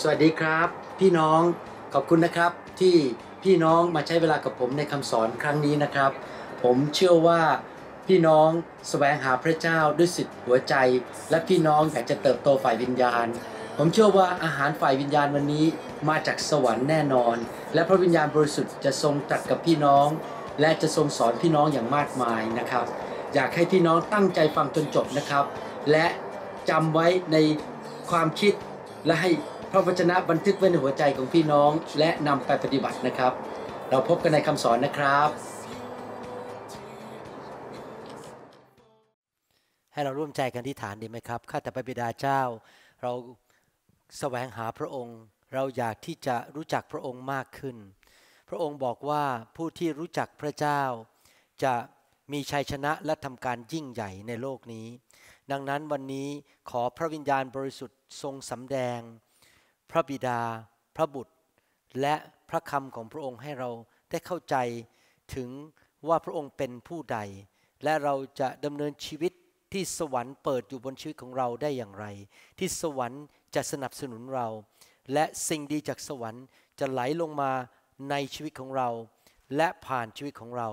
สวัสดีครับ พี่น้อง ขอบคุณนะครับ ที่พี่น้องมาใช้เวลากับผมในคำสอนครั้งนี้นะครับ ผมเชื่อว่าพี่น้องสแสวงหาพระเจ้าด้วยสิทธิ์หัวใจ และพี่น้องอยากจะเติบโตฝ่ายวิญญาณ ผมเชื่อว่าอาหารฝ่ายวิญญาณวันนี้มาจากสวรรค์แน่นอน และพระวิญญาณบริสุทธิ์จะทรงตัดกับพี่น้อง และจะทรงสอนพี่น้องอย่างมากมายนะครับ อยากให้พี่น้องตั้งใจฟังจนจบนะครับ และจำไว้ในความคิดและให้พระวจนะบันทึกไว้ในหัวใจของพี่น้องและนำไปปฏิบัตินะครับ เราพบกันในคำสอนนะครับ ให้เราร่วมใจกันที่ฐานดีไหมครับ ข้าแต่พระบิดาเจ้า เราแสวงหาพระองค์ เราอยากที่จะรู้จักพระองค์มากขึ้น พระองค์บอกว่าผู้ที่รู้จักพระเจ้า จะมีชัยชนะและทำการยิ่งใหญ่ในโลกนี้ ดังนั้นวันนี้ขอพระวิญญาณบริสุทธิ์ทรงสำแดงพระบิดาพระบุตรและพระคำของพระองค์ให้เราได้เข้าใจถึงว่าพระองค์เป็นผู้ใด และเราจะดำเนินชีวิตที่สวรรค์เปิดอยู่บนชีวิตของเราได้อย่างไร ที่สวรรค์จะสนับสนุนเรา และสิ่งดีจากสวรรค์จะไหลลงมาในชีวิตของเรา และผ่านชีวิตของเรา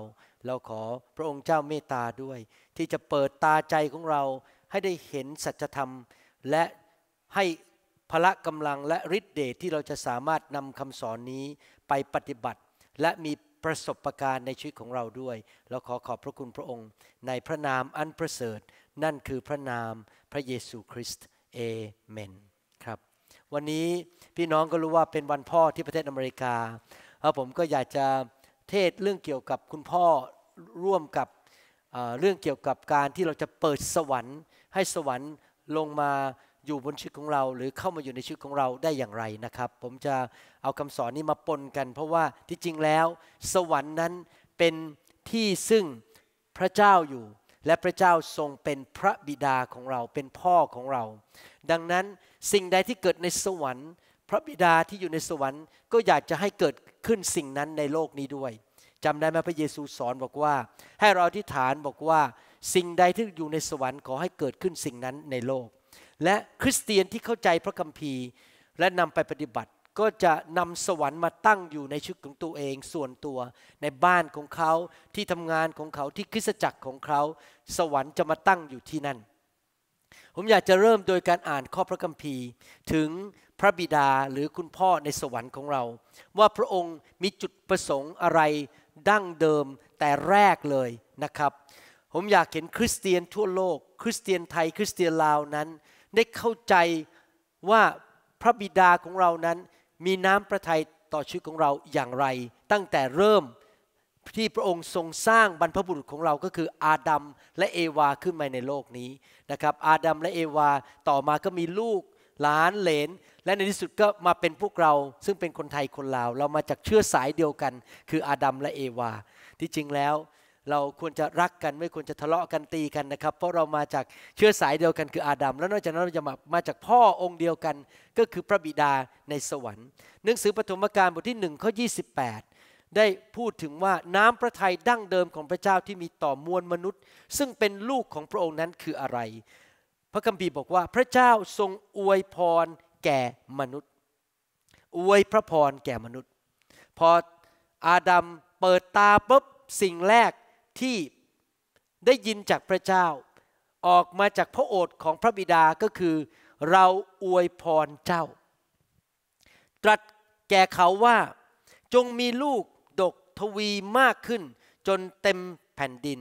เราขอพระองค์เจ้าเมตตาด้วยที่จะเปิดตาใจของเราให้ได้เห็นสัจธรรมและให้พละกำลังและฤทธิเดชทที่เราจะสามารถนำคำสอนนี้ไปปฏิบัติ และมีประสบการณ์ในชีวิตของเราด้วยเราขอขอบพระคุณพระองค์ ในพระนามอันประเสริฐนั่นคือพระนามพระเยซูคริสต์เอเมนครับวันนี้พี่น้องก็รู้ว่าเป็นวันพ่อที่ประเทศอเมริกาแล้วผมก็อยากจะเทศเรื่องเกี่ยวกับคุณพ่อร่วมกับเรื่องเกี่ยวกับการที่เราจะเปิดสวรรค์ ให้สวรรค์ลงมาอยู่บนชีวิตของเราหรือเข้ามาอยู่ในชีวิตของเราได้อย่างไรนะครับ ผมจะเอาคำสอนนี้มาปนกัน เพราะว่าที่จริงแล้ว สวรรค์นั้นเป็นที่ซึ่งพระเจ้าอยู่และพระเจ้าทรงเป็นพระบิดาของเราเป็นพ่อของเรา ดังนั้นสิ่งใดที่เกิดในสวรรค์ พระบิดาที่อยู่ในสวรรค์ก็อยากจะให้เกิดขึ้นสิ่งนั้นในโลกนี้ด้วยจำได้ไหมพระเยซูสอนบอกว่าให้เราอธิษฐานบอกว่า สิ่งใดที่อยู่ในสวรรค์ขอให้เกิดขึ้นสิ่งนั้นในโลกและคริสเตียนที่เข้าใจพระคัมภีร์ และนำไปปฏิบัติก็จะนำสวรรค์มาตั้งอยู่ในชีวิตของตัวเองส่วนตัว ในบ้านของเขาที่ทำงานของเขาที่คริสตจักรของเขาสวรรค์จะมาตั้งอยู่ที่นั่น ผมอยากจะเริ่มโดยการอ่านข้อพระคัมภีร์ ถึงพระบิดาหรือคุณพ่อในสวรรค์ของเรา ว่าพระองค์มีจุดประสงค์อะไรดั้งเดิมแต่แรกเลยนะครับ ผมอยากเห็นคริสเตียนทั่วโลก คริสเตียนไทยคริสเตียนลาวนั้นได้เข้าใจว่าพระบิดาของเรานั้นมีน้ำพระทัยต่อชีวิตของเราอย่างไร ตั้งแต่เริ่มที่พระองค์ทรงสร้างบรรพบุรุษของเราก็คืออาดัมและเอวา ขึ้นมาในโลกนี้นะครับ อาดัมและเอวาต่อมาก็มีลูกหลานเหลนและในที่สุดก็มาเป็นพวกเรา ซึ่งเป็นคนไทยคนลาว เรามาจากเชื้อสายเดียวกันคืออาดัมและเอวา ที่จริงแล้วเราควรจะรักกันไม่ควรจะทะเลาะกันตีกันนะครับ เพราะเรามาจากเชื้อสายเดียวกันคืออาดัมแล้วนอกจากนั้นเราจะมามาจากพ่อองค์เดียวกันก็คือพระบิดาในสวรรค์ หนังสือปฐมกาลบทที่หนึ่งข้อยีได้พูดถึงว่าน้ำพระทัยดั้งเดิมของพระเจ้าที่มีต่อมวลมนุษย์ ซึ่งเป็นลูกของพระองค์นั้นคืออะไร พระคัมภีร์บอกว่าพระเจ้าทรงอวยพรแก่มนุษย์ อวยพระพรแก่มนุษย์ พออาดัมเปิดตาปุ๊บสิ่งแรกที่ได้ยินจากพระเจ้า ออกมาจากพระโอษฐ์ของพระบิดาก็คือ เราอวยพรเจ้า ตรัสแก่เขาว่า จงมีลูกดกทวีมากขึ้น จนเต็มแผ่นดิน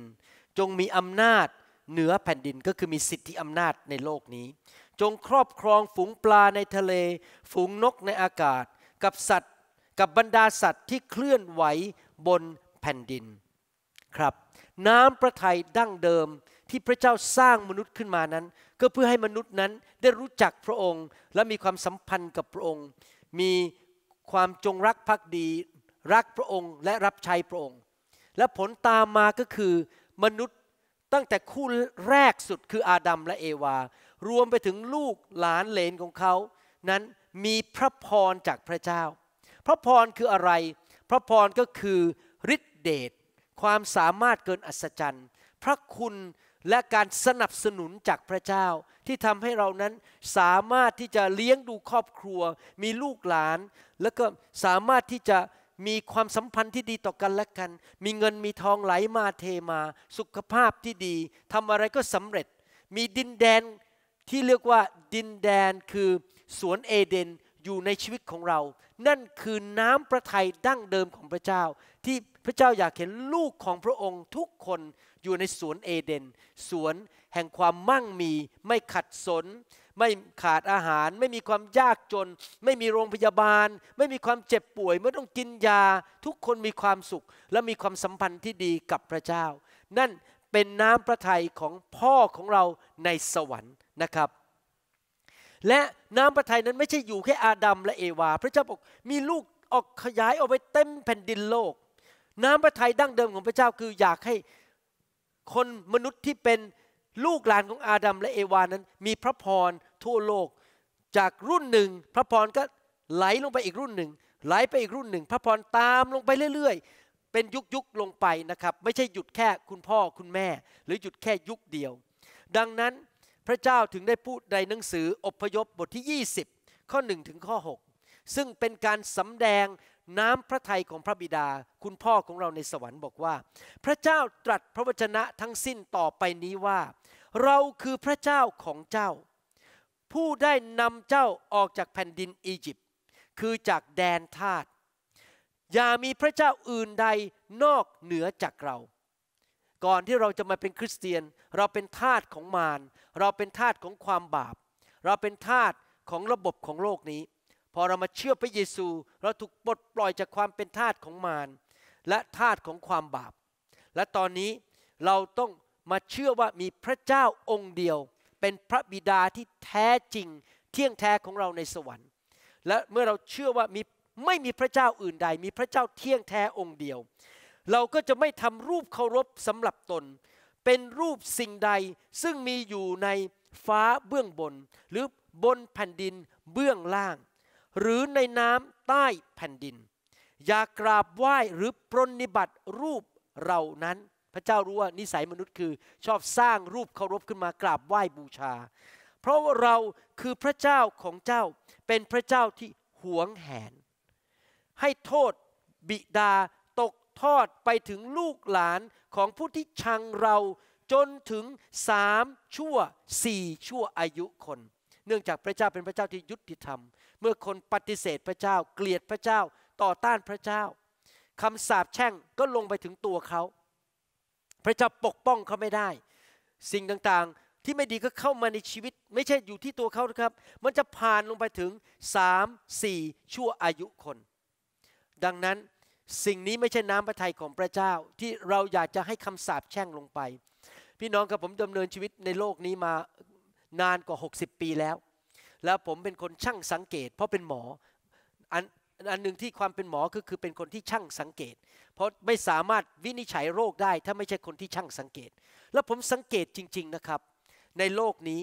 จงมีอำนาจเหนือแผ่นดินก็คือมีสิทธิอำนาจในโลกนี้ จงครอบครองฝูงปลาในทะเลฝูงนกในอากาศ กับสัตว์ กับบรรดาสัตว์ที่เคลื่อนไหวบนแผ่นดินครับน้ำพระทัยดั้งเดิมที่พระเจ้าสร้างมนุษย์ขึ้นมานั้น ก็เพื่อให้มนุษย์นั้นได้รู้จักพระองค์ และมีความสัมพันธ์กับพระองค์ มีความจงรักภักดี รักพระองค์และรับใช้พระองค์ และผลตามมาก็คือมนุษย์ตั้งแต่คู่ แรกสุดคืออาดัมและเอวา รวมไปถึงลูก หลานเลนของเขา นั้นมีพระพรจากพระเจ้าพระพรคืออะไร พระพรก็คือฤทธิเดชความสามารถเกินอัศจรรย์พระคุณและการสนับสนุนจากพระเจ้า ที่ทำให้เรานั้นสามารถที่จะเลี้ยงดูครอบครัวมีลูกหลาน แล้วก็สามารถที่จะมีความสัมพันธ์ที่ดีต่อกันและกัน มีเงินมีทองไหลมาเทมาสุขภาพที่ดีทำอะไรก็สำเร็จมีดินแดนที่เรียกว่าดินแดนคือสวนเอเดนอยู่ในชีวิตของเรา นั่นคือน้ำพระทัยดั้งเดิมของพระเจ้าที่พระเจ้าอยากเห็นลูกของพระองค์ทุกคนอยู่ในสวนเอเดนสวนแห่งความมั่งมี ไม่ขัดสน ไม่ขาดอาหาร ไม่มีความยากจน ไม่มีโรงพยาบาล ไม่มีความเจ็บป่วยไม่ต้องกินยา ทุกคนมีความสุขและมีความสัมพันธ์ที่ดีกับพระเจ้า นั่นเป็นน้ำพระทัยของพ่อของเราในสวรรค์นะครับ และน้ำพระทัยนั้นไม่ใช่อยู่แค่อาดัมและเอวา พระเจ้าบอกมีลูกออกขยายออกไปเต็มแผ่นดินโลกน้ำพระทัยดั้งเดิมของพระเจ้าคืออยากให้คนมนุษย์ที่เป็นลูกหลานของอาดัมและเอวานั้น มีพระพรทั่วโลกจากรุ่นหนึ่งพระพรก็ไหลลงไปอีกรุ่นหนึ่งไหลไปอีกรุ่นหนึ่ง พระพรตามลงไปเรื่อยๆ เป็นยุคยุคลงไปนะครับ ไม่ใช่หยุดแค่คุณพ่อคุณแม่ หรือหยุดแค่ยุคเดียว ดังนั้นพระเจ้าถึงได้พูดในหนังสืออพยพบทที่ 20ข้อ1ถึงข้อ6ซึ่งเป็นการสำแดงน้ำพระทัยของพระบิดาคุณพ่อของเราในสวรรค์บอกว่า พระเจ้าตรัสพระวจนะทั้งสิ้นต่อไปนี้ว่า เราคือพระเจ้าของเจ้า ผู้ได้นำเจ้าออกจากแผ่นดินอียิปต์คือจากแดนทาตอย่ามีพระเจ้าอื่นใดนอกเหนือจากเรา ก่อนที่เราจะมาเป็นคริสเตียนเราเป็นทาสของมารเราเป็นทาสของความบาป เราเป็นทาสของระบบของโลกนี้พอเรามาเชื่อพระเยซู เราถูกปลดปล่อยจากความเป็นทาสของมารและทาสของความบาปและตอนนี้เราต้องมาเชื่อว่ามีพระเจ้าองค์เดียว เป็นพระบิดาที่แท้จริงเที่ยงแท้ของเราในสวรรค์ และเมื่อเราเชื่อว่ามีไม่มีพระเจ้าอื่นใด มีพระเจ้าเที่ยงแท้องค์เดียว เราก็จะไม่ทำรูปเคารพสำหรับตน เป็นรูปสิ่งใดซึ่งมีอยู่ในฟ้าเบื้องบน หรือบนแผ่นดินเบื้องล่างหรือในน้ำใต้แผ่นดิน อย่ากราบไหว้หรือปรนนิบัติรูปเรานั้น พระเจ้ารู้ว่านิสัยมนุษย์คือ ชอบสร้างรูปเคารพขึ้นมากราบไหว้บูชา เพราะว่าเราคือพระเจ้าของเจ้าเป็นพระเจ้าที่หวงแหนให้โทษบิดาตกทอดไปถึงลูกหลานของผู้ที่ชังเราจนถึงสามชั่วสี่ชั่วอายุคนเนื่องจากพระเจ้าเป็นพระเจ้าที่ยุติธรรม เมื่อคนปฏิเสธพระเจ้าเกลียดพระเจ้าต่อต้านพระเจ้าคำสาปแช่งก็ลงไปถึงตัวเขา พระเจ้าปกป้องเขาไม่ได้ สิ่งต่างๆที่ไม่ดีก็เข้ามาในชีวิตไม่ใช่อยู่ที่ตัวเขาครับ มันจะผ่านลงไปถึงสามสี่ชั่วอายุคน ดังนั้นสิ่งนี้ไม่ใช่น้ำพระทัยของพระเจ้าที่เราอยากจะให้คำสาปแช่งลงไป พี่น้องกับผมดำเนินชีวิตในโลกนี้มานานกว่า60 ปีแล้ว แล้วผมเป็นคนช่างสังเกต เพราะเป็นหมอ อันอันหนึ่งที่ความเป็นหมอคือคือเป็นคนที่ช่างสังเกต เพราะไม่สามารถวินิจฉัยโรคได้ถ้าไม่ใช่คนที่ช่างสังเกต แล้วผมสังเกตจริง ๆนะครับ ในโลกนี้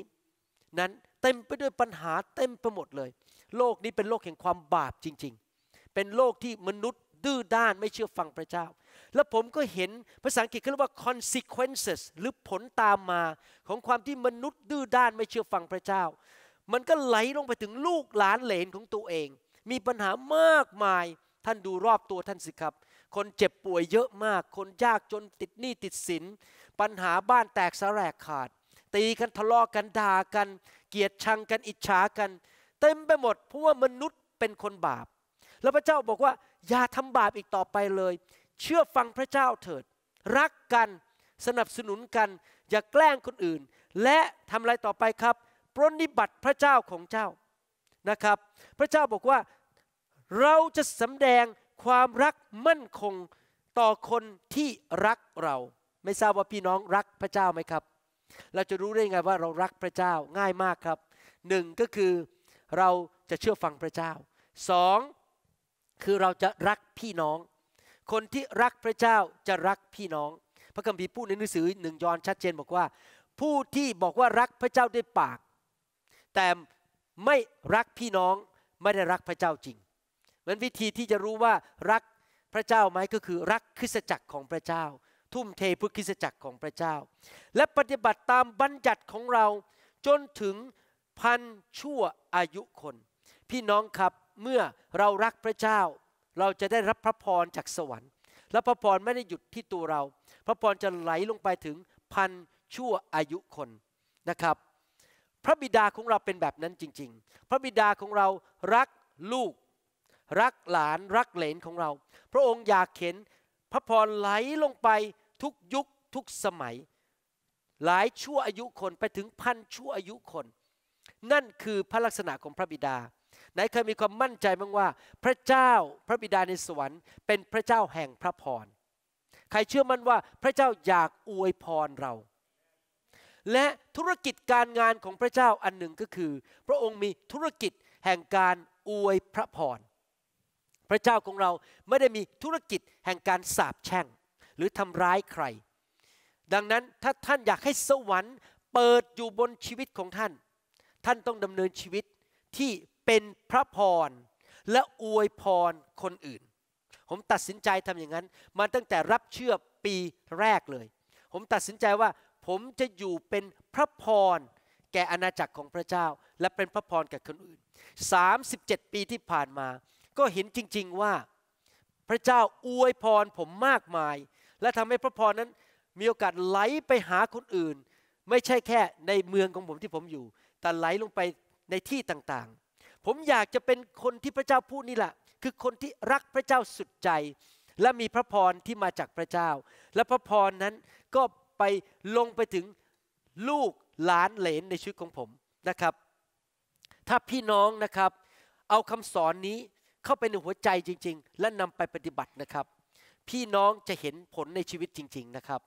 นั้นเต็มไปด้วยปัญหาเต็มไปหมดเลย โลกนี้เป็นโลกแห่งความบาปจริง ๆ เป็นโลกที่มนุษย์ ดื้อด้านไม่เชื่อฟังพระเจ้าแล้วผมก็เห็นภาษาอังกฤษเขาเรียกว่า consequences หรือผลตามมาของความที่มนุษย์ดื้อด้านไม่เชื่อฟังพระเจ้า มันก็ไหลลงไปถึงลูกหลานเหลนของตัวเอง มีปัญหามากมาย ท่านดูรอบตัวท่านสิครับ คนเจ็บป่วยเยอะมาก คนยากจนติดหนี้ติดสิน ปัญหาบ้านแตกสลายขาด ตีกันทะเลาะกันด่ากัน เกียดชังกันอิจฉากัน เต็มไปหมดเพราะว่ามนุษย์เป็นคนบาป แล้วพระเจ้าบอกว่าอย่าทำบาปอีกต่อไปเลยเชื่อฟังพระเจ้าเถิด รักกันสนับสนุนกัน อย่าแกล้งคนอื่น และทำอะไรต่อไปครับปรนนิบัติพระเจ้าของเจ้านะครับ พระเจ้าบอกว่าเราจะสำแดงความรักมั่นคงต่อคนที่รักเรา ไม่ทราบว่าพี่น้องรักพระเจ้าไหมครับ เราจะรู้ได้ไงว่าเรารักพระเจ้าง่ายมากครับหนึ่งก็คือเราจะเชื่อฟังพระเจ้าสองคือเราจะรักพี่น้องคนที่รักพระเจ้าจะรักพี่น้อง พระคัมภีร์พูดในหนังสือหนึ่งยอห์นชัดเจน บอกว่า ผู้ที่บอกว่ารักพระเจ้าด้วยปาก แต่ไม่รักพี่น้องไม่ได้รักพระเจ้าจริงมันวิธีที่จะรู้ว่ารักพระเจ้าไหมก็คือ รักคริสจักรของพระเจ้า ทุ่มเทเพื่อคริสจักรของพระเจ้า และปฏิบัติตามบัญญัติของเราจนถึงพันชั่วอายุคน พี่น้องครับเมื่อเรารักพระเจ้าเราจะได้รับพระพรจากสวรรค์และพระพรไม่ได้หยุดที่ตัวเรา พระพรจะไหลลงไปถึงพันชั่วอายุคนนะครับ พระบิดาของเราเป็นแบบนั้นจริง ๆ พระบิดาของเรารักลูก รักหลาน รักเหลนของเรา พระองค์อยากเห็นพระพรไหลลงไปทุกยุคทุกสมัย หลายชั่วอายุคนไปถึงพันชั่วอายุคน นั่นคือพระลักษณะของพระบิดาไหนเคยมีความมั่นใจบ้างว่า พระเจ้าพระบิดาในสวรรค์ เป็นพระเจ้าแห่งพระพรใครเชื่อมั่นว่าพระเจ้าอยากอวยพรเรา และธุรกิจการงานของพระเจ้าอันหนึ่งก็คือ พระองค์มีธุรกิจแห่งการอวยพระพรพระเจ้าของเราไม่ได้มีธุรกิจแห่งการสาปแช่งหรือทำร้ายใคร ดังนั้นถ้าท่านอยากให้สวรรค์เปิดอยู่บนชีวิตของท่าน ท่านต้องดำเนินชีวิตที่เป็นพระพร และอวยพรคนอื่น ผมตัดสินใจทำอย่างนั้นมาตั้งแต่รับเชื่อปีแรกเลย ผมตัดสินใจว่าผมจะอยู่เป็นพระพร แก่อาณาจักรของพระเจ้า และเป็นพระพรแก่คนอื่น 37 ปีที่ผ่านมา ก็เห็นจริงๆว่าพระเจ้าอวยพรผมมากมาย และทำให้พระพรนั้นมีโอกาสไหลไปหาคนอื่น ไม่ใช่แค่ในเมืองของผมที่ผมอยู่ แต่ไหลลงไปในที่ต่างๆผมอยากจะเป็นคนที่พระเจ้าพูดนี่แหละ คือคนที่รักพระเจ้าสุดใจ และมีพระพรที่มาจากพระเจ้า และพระพรนั้นก็ไปลงไปถึงลูกหลานเหลนในชีวิตของผมนะครับ ถ้าพี่น้องนะครับเอาคำสอนนี้เข้าไปในหัวใจจริงๆ และนำไปปฏิบัตินะครับ พี่น้องจะเห็นผลในชีวิตจริง ๆนะครับ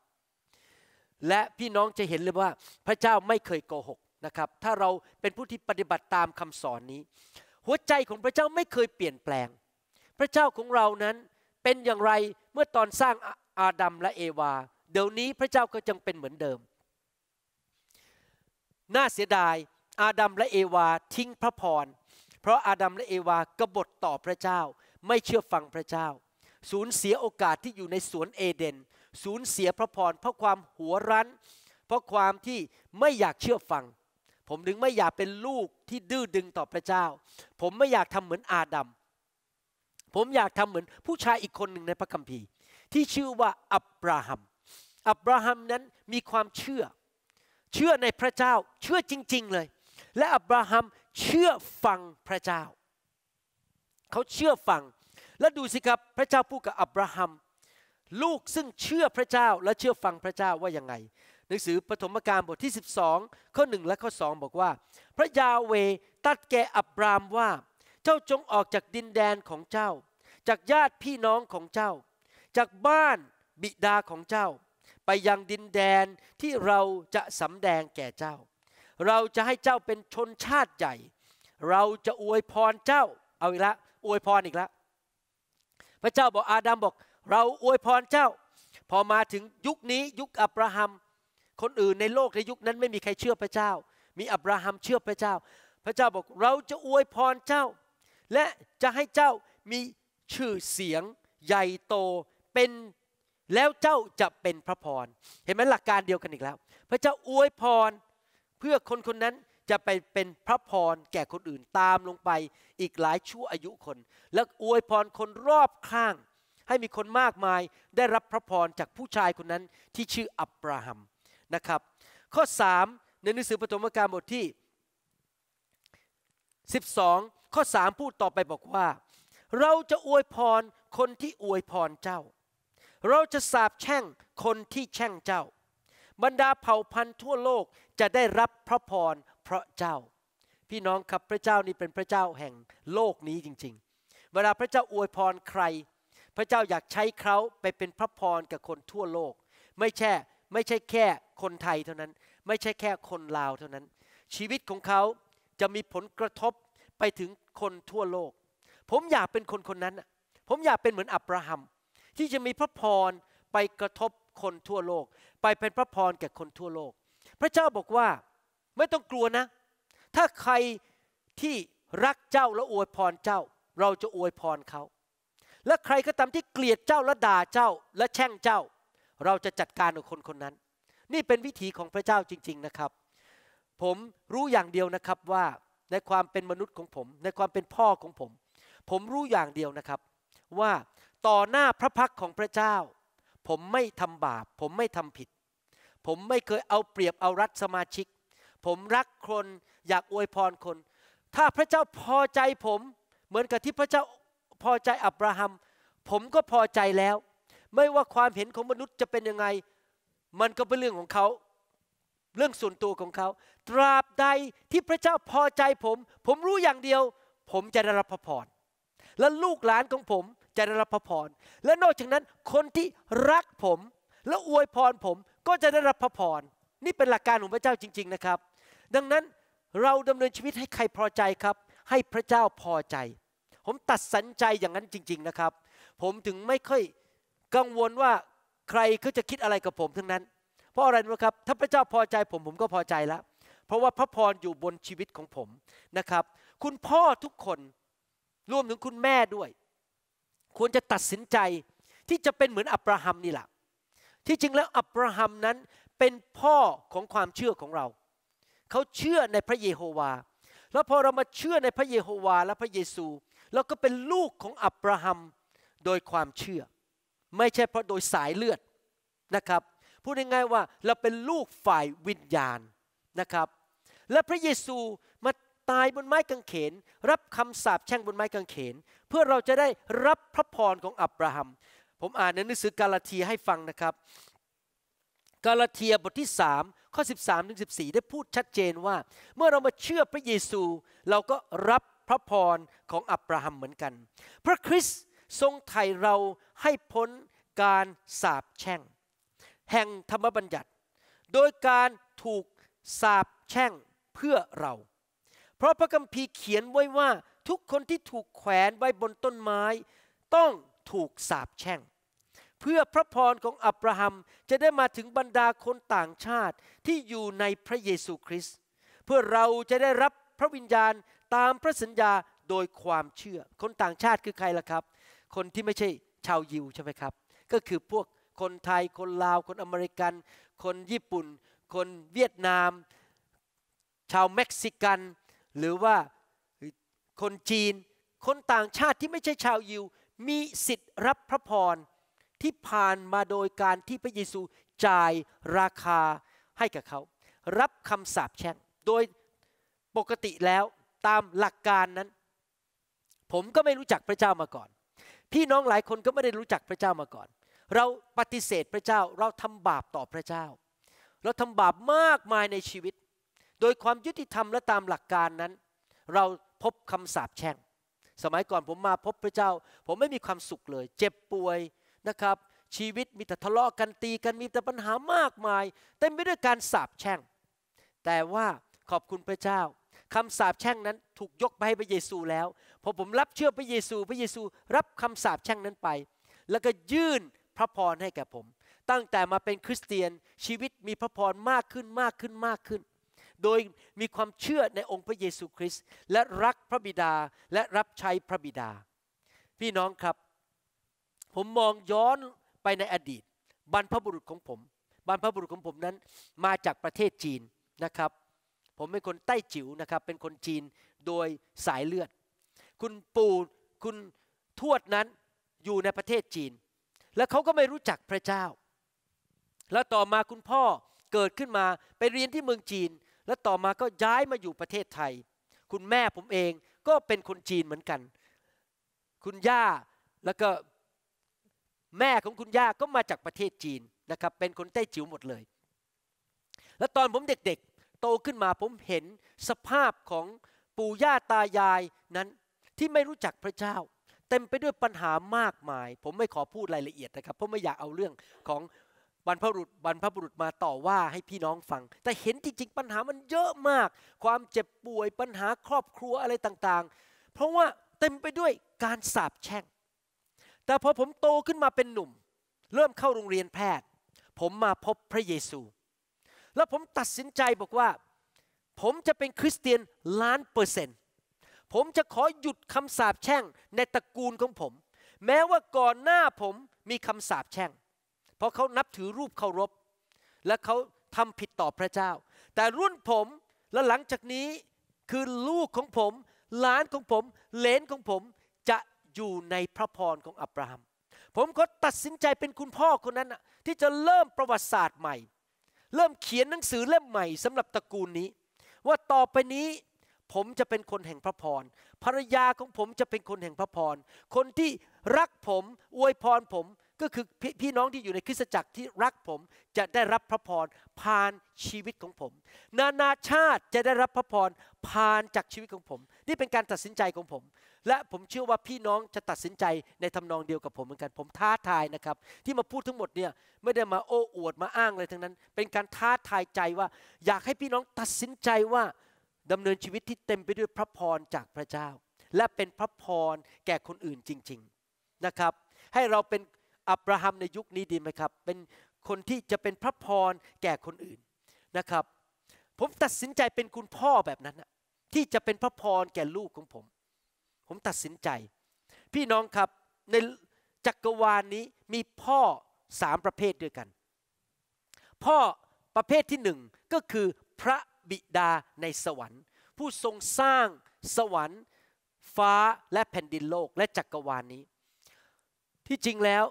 และพี่น้องจะเห็นเลยว่าพระเจ้าไม่เคยโกหกนะครับ ถ้าเราเป็นผู้ที่ปฏิบัติตามคำสอนนี้ หัวใจของพระเจ้าไม่เคยเปลี่ยนแปลง พระเจ้าของเรานั้นเป็นอย่างไรเมื่อตอนสร้างอาดัมและเอวา เดี๋ยวนี้พระเจ้าก็ยังเป็นเหมือนเดิม น่าเสียดายอาดัมและเอวาทิ้งพระพร เพราะอาดัมและเอวากบฏต่อพระเจ้า ไม่เชื่อฟังพระเจ้าสูญเสียโอกาสที่อยู่ในสวนเอเดนสูญเสียพระพรเพราะความหัวรั้น เพราะความที่ไม่อยากเชื่อฟังผมถึงไม่อยากเป็นลูกที่ดื้อดึงต่อพระเจ้า ผมไม่อยากทำเหมือนอาดัม ผมอยากทำเหมือนผู้ชายอีกคนหนึ่งในพระคัมภีร์ ที่ชื่อว่าอับราฮัม อับราฮัมนั้นมีความเชื่อ เชื่อในพระเจ้าเชื่อจริง ๆ เลย และอับราฮัมเชื่อฟังพระเจ้า เขาเชื่อฟังและดูสิครับพระเจ้าพูดกับอับราฮัม ลูกซึ่งเชื่อพระเจ้าและเชื่อฟังพระเจ้าว่ายังไงหนังสือปฐมกาลบทที่ 12ข้อ1และข้อ2บอกว่า พระยาเวตัดแก่อับรามว่า เจ้าจงออกจากดินแดนของเจ้า จากญาติพี่น้องของเจ้า จากบ้านบิดาของเจ้า ไปยังดินแดนที่เราจะสำแดงแก่เจ้า เราจะให้เจ้าเป็นชนชาติใหญ่ เราจะอวยพรเจ้าเอาอีกละอวยพรอีกละพระเจ้าบอกอาดัมบอก เราอวยพรเจ้า พอมาถึงยุคนี้ยุคอับราฮัมคนอื่นในโลกในยุคนั้นไม่มีใครเชื่อพระเจ้า มีอับราฮัมเชื่อพระเจ้า พระเจ้าบอก เราจะอวยพรเจ้า และจะให้เจ้ามีชื่อเสียงใหญ่โตเป็น แล้วเจ้าจะเป็นพระพร เห็นไหมหลักการเดียวกันอีกแล้ว พระเจ้าอวยพรเพื่อคนคนนั้นจะไปเป็นพระพรแก่คนอื่นตามลงไปอีกหลายชั่วอายุคน และอวยพรคนรอบข้าง ให้มีคนมากมายได้รับพระพรจากผู้ชายคนนั้นที่ชื่ออับราฮัมนะครับข้อ3ในหนังสือปฐมกาลบทที่ 12 ข้อ 3 พูดต่อไปบอกว่า เราจะอวยพรคนที่อวยพรเจ้า เราจะสาบแช่งคนที่แช่งเจ้า บรรดาเผ่าพันธุ์ทั่วโลกจะได้รับพระพรเพราะเจ้า พี่น้องครับพระเจ้านี่เป็นพระเจ้าแห่งโลกนี้จริง ๆ เวลาพระเจ้าอวยพรใคร พระเจ้าอยากใช้เขาไปเป็นพระพรกับคนทั่วโลกไม่แช่ไม่ใช่แค่คนไทยเท่านั้น ไม่ใช่แค่คนลาวเท่านั้น ชีวิตของเขาจะมีผลกระทบไปถึงคนทั่วโลก ผมอยากเป็นคนคนนั้นผมอยากเป็นเหมือนอับราฮัมที่จะมีพระพรไปกระทบคนทั่วโลก ไปเป็นพระพรแก่คนทั่วโลก พระเจ้าบอกว่าไม่ต้องกลัวนะ ถ้าใครที่รักเจ้าและอวยพรเจ้าเราจะอวยพรเขา และใครก็ตามที่เกลียดเจ้าและด่าเจ้าและแช่งเจ้าเราจะจัดการกับคนคนนั้น นี่เป็นวิธีของพระเจ้าจริง ๆ นะครับ ผมรู้อย่างเดียวนะครับว่าในความเป็นมนุษย์ของผม ในความเป็นพ่อของผม ผมรู้อย่างเดียวนะครับ ว่าต่อหน้าพระพักของพระเจ้า ผมไม่ทำบาป ผมไม่ทำผิด ผมไม่เคยเอาเปรียบเอารัดสมาชิก ผมรักคนอยากอวยพรคน ถ้าพระเจ้าพอใจผมเหมือนกับที่พระเจ้าพอใจอับราฮัม ผมก็พอใจแล้วไม่ว่าความเห็นของมนุษย์จะเป็นยังไง มันก็เป็นเรื่องของเขาเรื่องส่วนตัวของเขาตราบใดที่พระเจ้าพอใจผม ผมรู้อย่างเดียว ผมจะได้รับพระพรและลูกหลานของผมจะได้รับพระพรและนอกจากนั้นคนที่รักผมและอวยพรผมก็จะได้รับพระพรนี่เป็นหลักการของพระเจ้าจริง ๆ นะครับ ดังนั้นเราดำเนินชีวิตให้ใครพอใจครับ ให้พระเจ้าพอใจ ผมตัดสินใจอย่างนั้นจริง ๆ นะครับ ผมถึงไม่ค่อยกังวลว่าใครเขาจะคิดอะไรกับผมทั้งนั้น เพราะอะไรนะครับถ้าพระเจ้าพอใจผมผมก็พอใจแล้ว เพราะว่าพระพรอยู่บนชีวิตของผมนะครับ คุณพ่อทุกคนรวมถึงคุณแม่ด้วย ควรจะตัดสินใจที่จะเป็นเหมือนอับราฮัมนี่แหละที่จริงแล้วอับราฮัมนั้นเป็นพ่อของความเชื่อของเรา เขาเชื่อในพระเยโฮวา แล้วพอเรามาเชื่อในพระเยโฮวาและพระเยซูเราก็เป็นลูกของอับราฮัมโดยความเชื่อไม่ใช่เพราะโดยสายเลือดนะครับ พูดง่ายๆว่าเราเป็นลูกฝ่ายวิญญาณนะครับ และพระเยซูมาตายบนไม้กางเขน รับคำสาปแช่งบนไม้กางเขน เพื่อเราจะได้รับพระพรของอับราฮัมผมอ่านในหนังสือกาลาเทียให้ฟังนะครับ กาลาเทียบทที่3ข้อ13ถึง14 ได้พูดชัดเจนว่า เมื่อเรามาเชื่อพระเยซูเราก็รับพระพรของอับราฮัมเหมือนกันพระคริสต์ทรงไถ่เราให้พ้นการสาปแช่ง แห่งธรรมบัญญัติ โดยการถูกสาปแช่งเพื่อเรา เพราะพระคัมภีร์เขียนไว้ว่าทุกคนที่ถูกแขวนไว้บนต้นไม้ ต้องถูกสาปแช่งเพื่อพระพรของอับราฮัมจะได้มาถึงบรรดาคนต่างชาติที่อยู่ในพระเยซูคริสต์เพื่อเราจะได้รับพระวิญญาณตามพระสัญญาโดยความเชื่อคนต่างชาติคือใครล่ะครับคนที่ไม่ใช่ชาวยิวใช่ไหมครับ ก็คือพวกคนไทยคนลาวคนอเมริกัน คนญี่ปุ่น คนเวียดนาม ชาวเม็กซิกัน หรือว่าคนจีน คนต่างชาติที่ไม่ใช่ชาวยิว มีสิทธิ์รับพระพร ที่ผ่านมาโดยการที่พระเยซูจ่ายราคาให้กับเขา รับคำสาปแช่งโดยปกติแล้วตามหลักการนั้น ผมก็ไม่รู้จักพระเจ้ามาก่อนพี่น้องหลายคนก็ไม่ได้รู้จักพระเจ้ามาก่อน เราปฏิเสธพระเจ้า เราทำบาปต่อพระเจ้า เราทำบาปมากมายในชีวิต โดยความยุติธรรมและตามหลักการนั้น เราพบคํำสาปแช่ง สมัยก่อนผมมาพบพระเจ้า ผมไม่มีความสุขเลย เจ็บป่วยนะครับ ชีวิตมีแต่ทะเลาะกันตีกัน มีแต่ปัญหามากมายเต็ไมไปด้วยการสาปแช่ง แต่ว่าขอบคุณพระเจ้าคำสาปแช่งนั้นถูกยกไปให้พระเยซูแล้วพอผมรับเชื่อพระเยซูพระเยซูรับคำสาปแช่งนั้นไป แล้วก็ยื่นพระพรให้แก่ผม ตั้งแต่มาเป็นคริสเตียนชีวิตมีพระพรมากขึ้นมากขึ้นมากขึ้น โดยมีความเชื่อในองค์พระเยซูคริสต์และรักพระบิดาและรับใช้พระบิดา พี่น้องครับ ผมมองย้อนไปในอดีตบรรพบุรุษของผมบรรพบุรุษของผมนั้น มาจากประเทศจีนนะครับผมเป็นคนใต้จิ๋วนะครับเป็นคนจีนโดยสายเลือด คุณปู่คุณทวดนั้นอยู่ในประเทศจีน และเขาก็ไม่รู้จักพระเจ้า แล้วต่อมาคุณพ่อเกิดขึ้นมาไปเรียนที่เมืองจีน แล้วต่อมาก็ย้ายมาอยู่ประเทศไทย คุณแม่ผมเองก็เป็นคนจีนเหมือนกัน คุณย่าแล้วก็แม่ของคุณย่าก็มาจากประเทศจีนนะครับเป็นคนใต้จิ๋วหมดเลย แล้วตอนผมเด็กโตขึ้นมาผมเห็นสภาพของปู่ย่าตายายนั้นที่ไม่รู้จักพระเจ้า เต็มไปด้วยปัญหามากมาย ผมไม่ขอพูดรายละเอียดนะครับเพราะไม่อยากเอาเรื่องของบรรพบุรุษบรรพบุรุษมาต่อว่าให้พี่น้องฟัง แต่เห็นจริงๆปัญหามันเยอะมาก ความเจ็บป่วยปัญหาครอบครัวอะไรต่างๆ เพราะว่าเต็มไปด้วยการสาปแช่ง แต่พอผมโตขึ้นมาเป็นหนุ่ม เริ่มเข้าโรงเรียนแพทย์ ผมมาพบพระเยซูแล้วผมตัดสินใจบอกว่า ผมจะเป็นคริสเตียนล้านเปอร์เซนต์ผมจะขอหยุดคำสาปแช่งในตระกูลของผม แม้ว่าก่อนหน้าผมมีคำสาปแช่ง เพราะเขานับถือรูปเคารพ และเขาทำผิดต่อพระเจ้า แต่รุ่นผมและหลังจากนี้คือลูกของผมหลานของผมเลนของผมจะอยู่ในพระพรของอับราฮัมผมก็ตัดสินใจเป็นคุณพ่อคนนั้นที่จะเริ่มประวัติศาสตร์ใหม่เริ่มเขียนหนังสือเล่มใหม่สำหรับตระกูลนี้ ว่าต่อไปนี้ผมจะเป็นคนแห่งพระพรภรรยาของผมจะเป็นคนแห่งพระพรคนที่รักผมอวยพรผมก็คือพี่น้องที่อยู่ในคริสตจักรที่รักผมจะได้รับพระพร ผ่านชีวิตของผม นานาชาติจะได้รับพระพร ผ่านจากชีวิตของผม นี่เป็นการตัดสินใจของผมและผมเชื่อว่าพี่น้องจะตัดสินใจในทำนองเดียวกับผมเหมือนกัน ผมท้าทายนะครับ ที่มาพูดทั้งหมดเนี่ยไม่ได้มาโอ้อวดมาอ้างอะไรทั้งนั้น เป็นการท้าทายใจว่าอยากให้พี่น้องตัดสินใจว่าดำเนินชีวิตที่เต็มไปด้วยพระพรจากพระเจ้า และเป็นพระพรแก่คนอื่นจริง ๆนะครับ ให้เราเป็นอับราฮัมในยุคนี้ดีไหมครับ เป็นคนที่จะเป็นพระพรแก่คนอื่นนะครับ ผมตัดสินใจเป็นคุณพ่อแบบนั้น ที่จะเป็นพระพรแก่ลูกของผมผมตัดสินใจพี่น้องครับในจักรวาลนนี้มีพ่อสามประเภทด้วยกัน พ่อประเภทที่หนึ่งก็คือพระบิดาในสวรรค์ ผู้ทรงสร้างสวรรค์ ฟ้าและแผ่นดินโลกและจักรวาลนนี้ ที่จริงแล้ว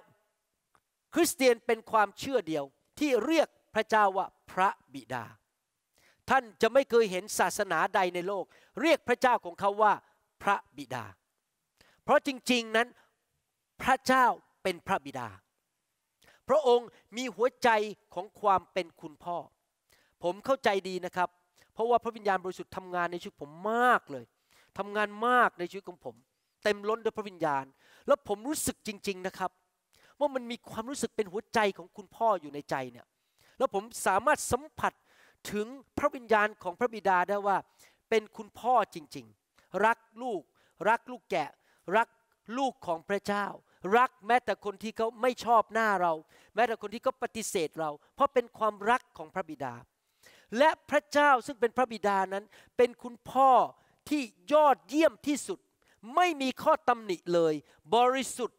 คริสเตียนเป็นความเชื่อเดียวที่เรียกพระเจ้าว่าพระบิดา ท่านจะไม่เคยเห็นศาสนาใดในโลก เรียกพระเจ้าของเขาว่าพระบิดา เพราะจริง ๆ นั้นพระเจ้าเป็นพระบิดา พระองค์มีหัวใจของความเป็นคุณพ่อ ผมเข้าใจดีนะครับ เพราะว่าพระวิญญาณบริสุทธิ์ทำงานในชีวิตผมมากเลยทำงานมากในชีวิตของผม เต็มล้นด้วยพระวิญญาณ แล้วผมรู้สึกจริง ๆ นะครับ ว่ามันมีความรู้สึกเป็นหัวใจของคุณพ่ออยู่ในใจเนี่ย แล้วผมสามารถสัมผัสถึงพระวิญญาณของพระบิดาได้ว่าเป็นคุณพ่อจริงรักลูกรักลูกแกะ รักลูกของพระเจ้า รักแม้แต่คนที่เขาไม่ชอบหน้าเรา แม้แต่คนที่เขาปฏิเสธเรา เพราะเป็นความรักของพระบิดา และพระเจ้าซึ่งเป็นพระบิดานั้น เป็นคุณพ่อที่ยอดเยี่ยมที่สุด ไม่มีข้อตำหนิเลย บริสุทธิ์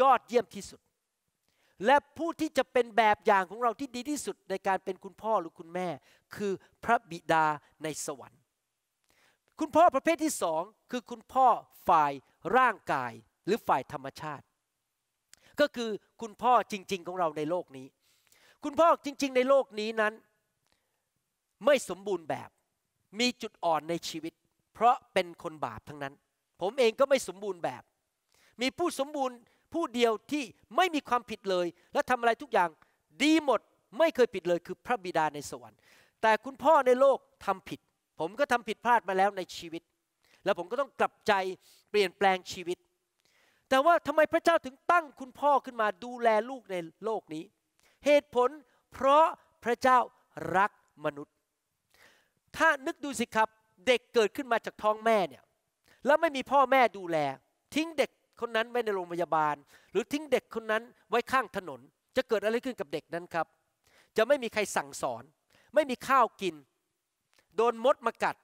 ยอดเยี่ยมที่สุด และผู้ที่จะเป็นแบบอย่างของเราที่ดีที่สุดในการเป็นคุณพ่อหรือคุณแม่คือพระบิดาในสวรรค์คุณพ่อประเภทที่สอง คือคุณพ่อฝ่ายร่างกายหรือฝ่ายธรรมชาติ ก็คือคุณพ่อจริง ๆ ของเราในโลกนี้ คุณพ่อจริง ๆ ในโลกนี้นั้น ไม่สมบูรณ์แบบมีจุดอ่อนในชีวิต เพราะเป็นคนบาปทั้งนั้น ผมเองก็ไม่สมบูรณ์แบบ มีผู้สมบูรณ์ผู้เดียวที่ไม่มีความผิดเลย และทำอะไรทุกอย่างดีหมดไม่เคยผิดเลย คือพระบิดาในสวรรค์แต่คุณพ่อในโลกทำผิดผมก็ทำผิดพลาดมาแล้วในชีวิต แล้วผมก็ต้องกลับใจเปลี่ยนแปลงชีวิต แต่ว่าทำไมพระเจ้าถึงตั้งคุณพ่อขึ้นมาดูแลลูกในโลกนี้ เหตุผลเพราะพระเจ้ารักมนุษย์ ถ้านึกดูสิครับเด็กเกิดขึ้นมาจากท้องแม่เนี่ยแล้วไม่มีพ่อแม่ดูแล ทิ้งเด็กคนนั้นไว้ในโรงพยาบาล หรือทิ้งเด็กคนนั้นไว้ข้างถนน จะเกิดอะไรขึ้นกับเด็กนั้นครับ จะไม่มีใครสั่งสอน ไม่มีข้าวกินโดนมดมากัด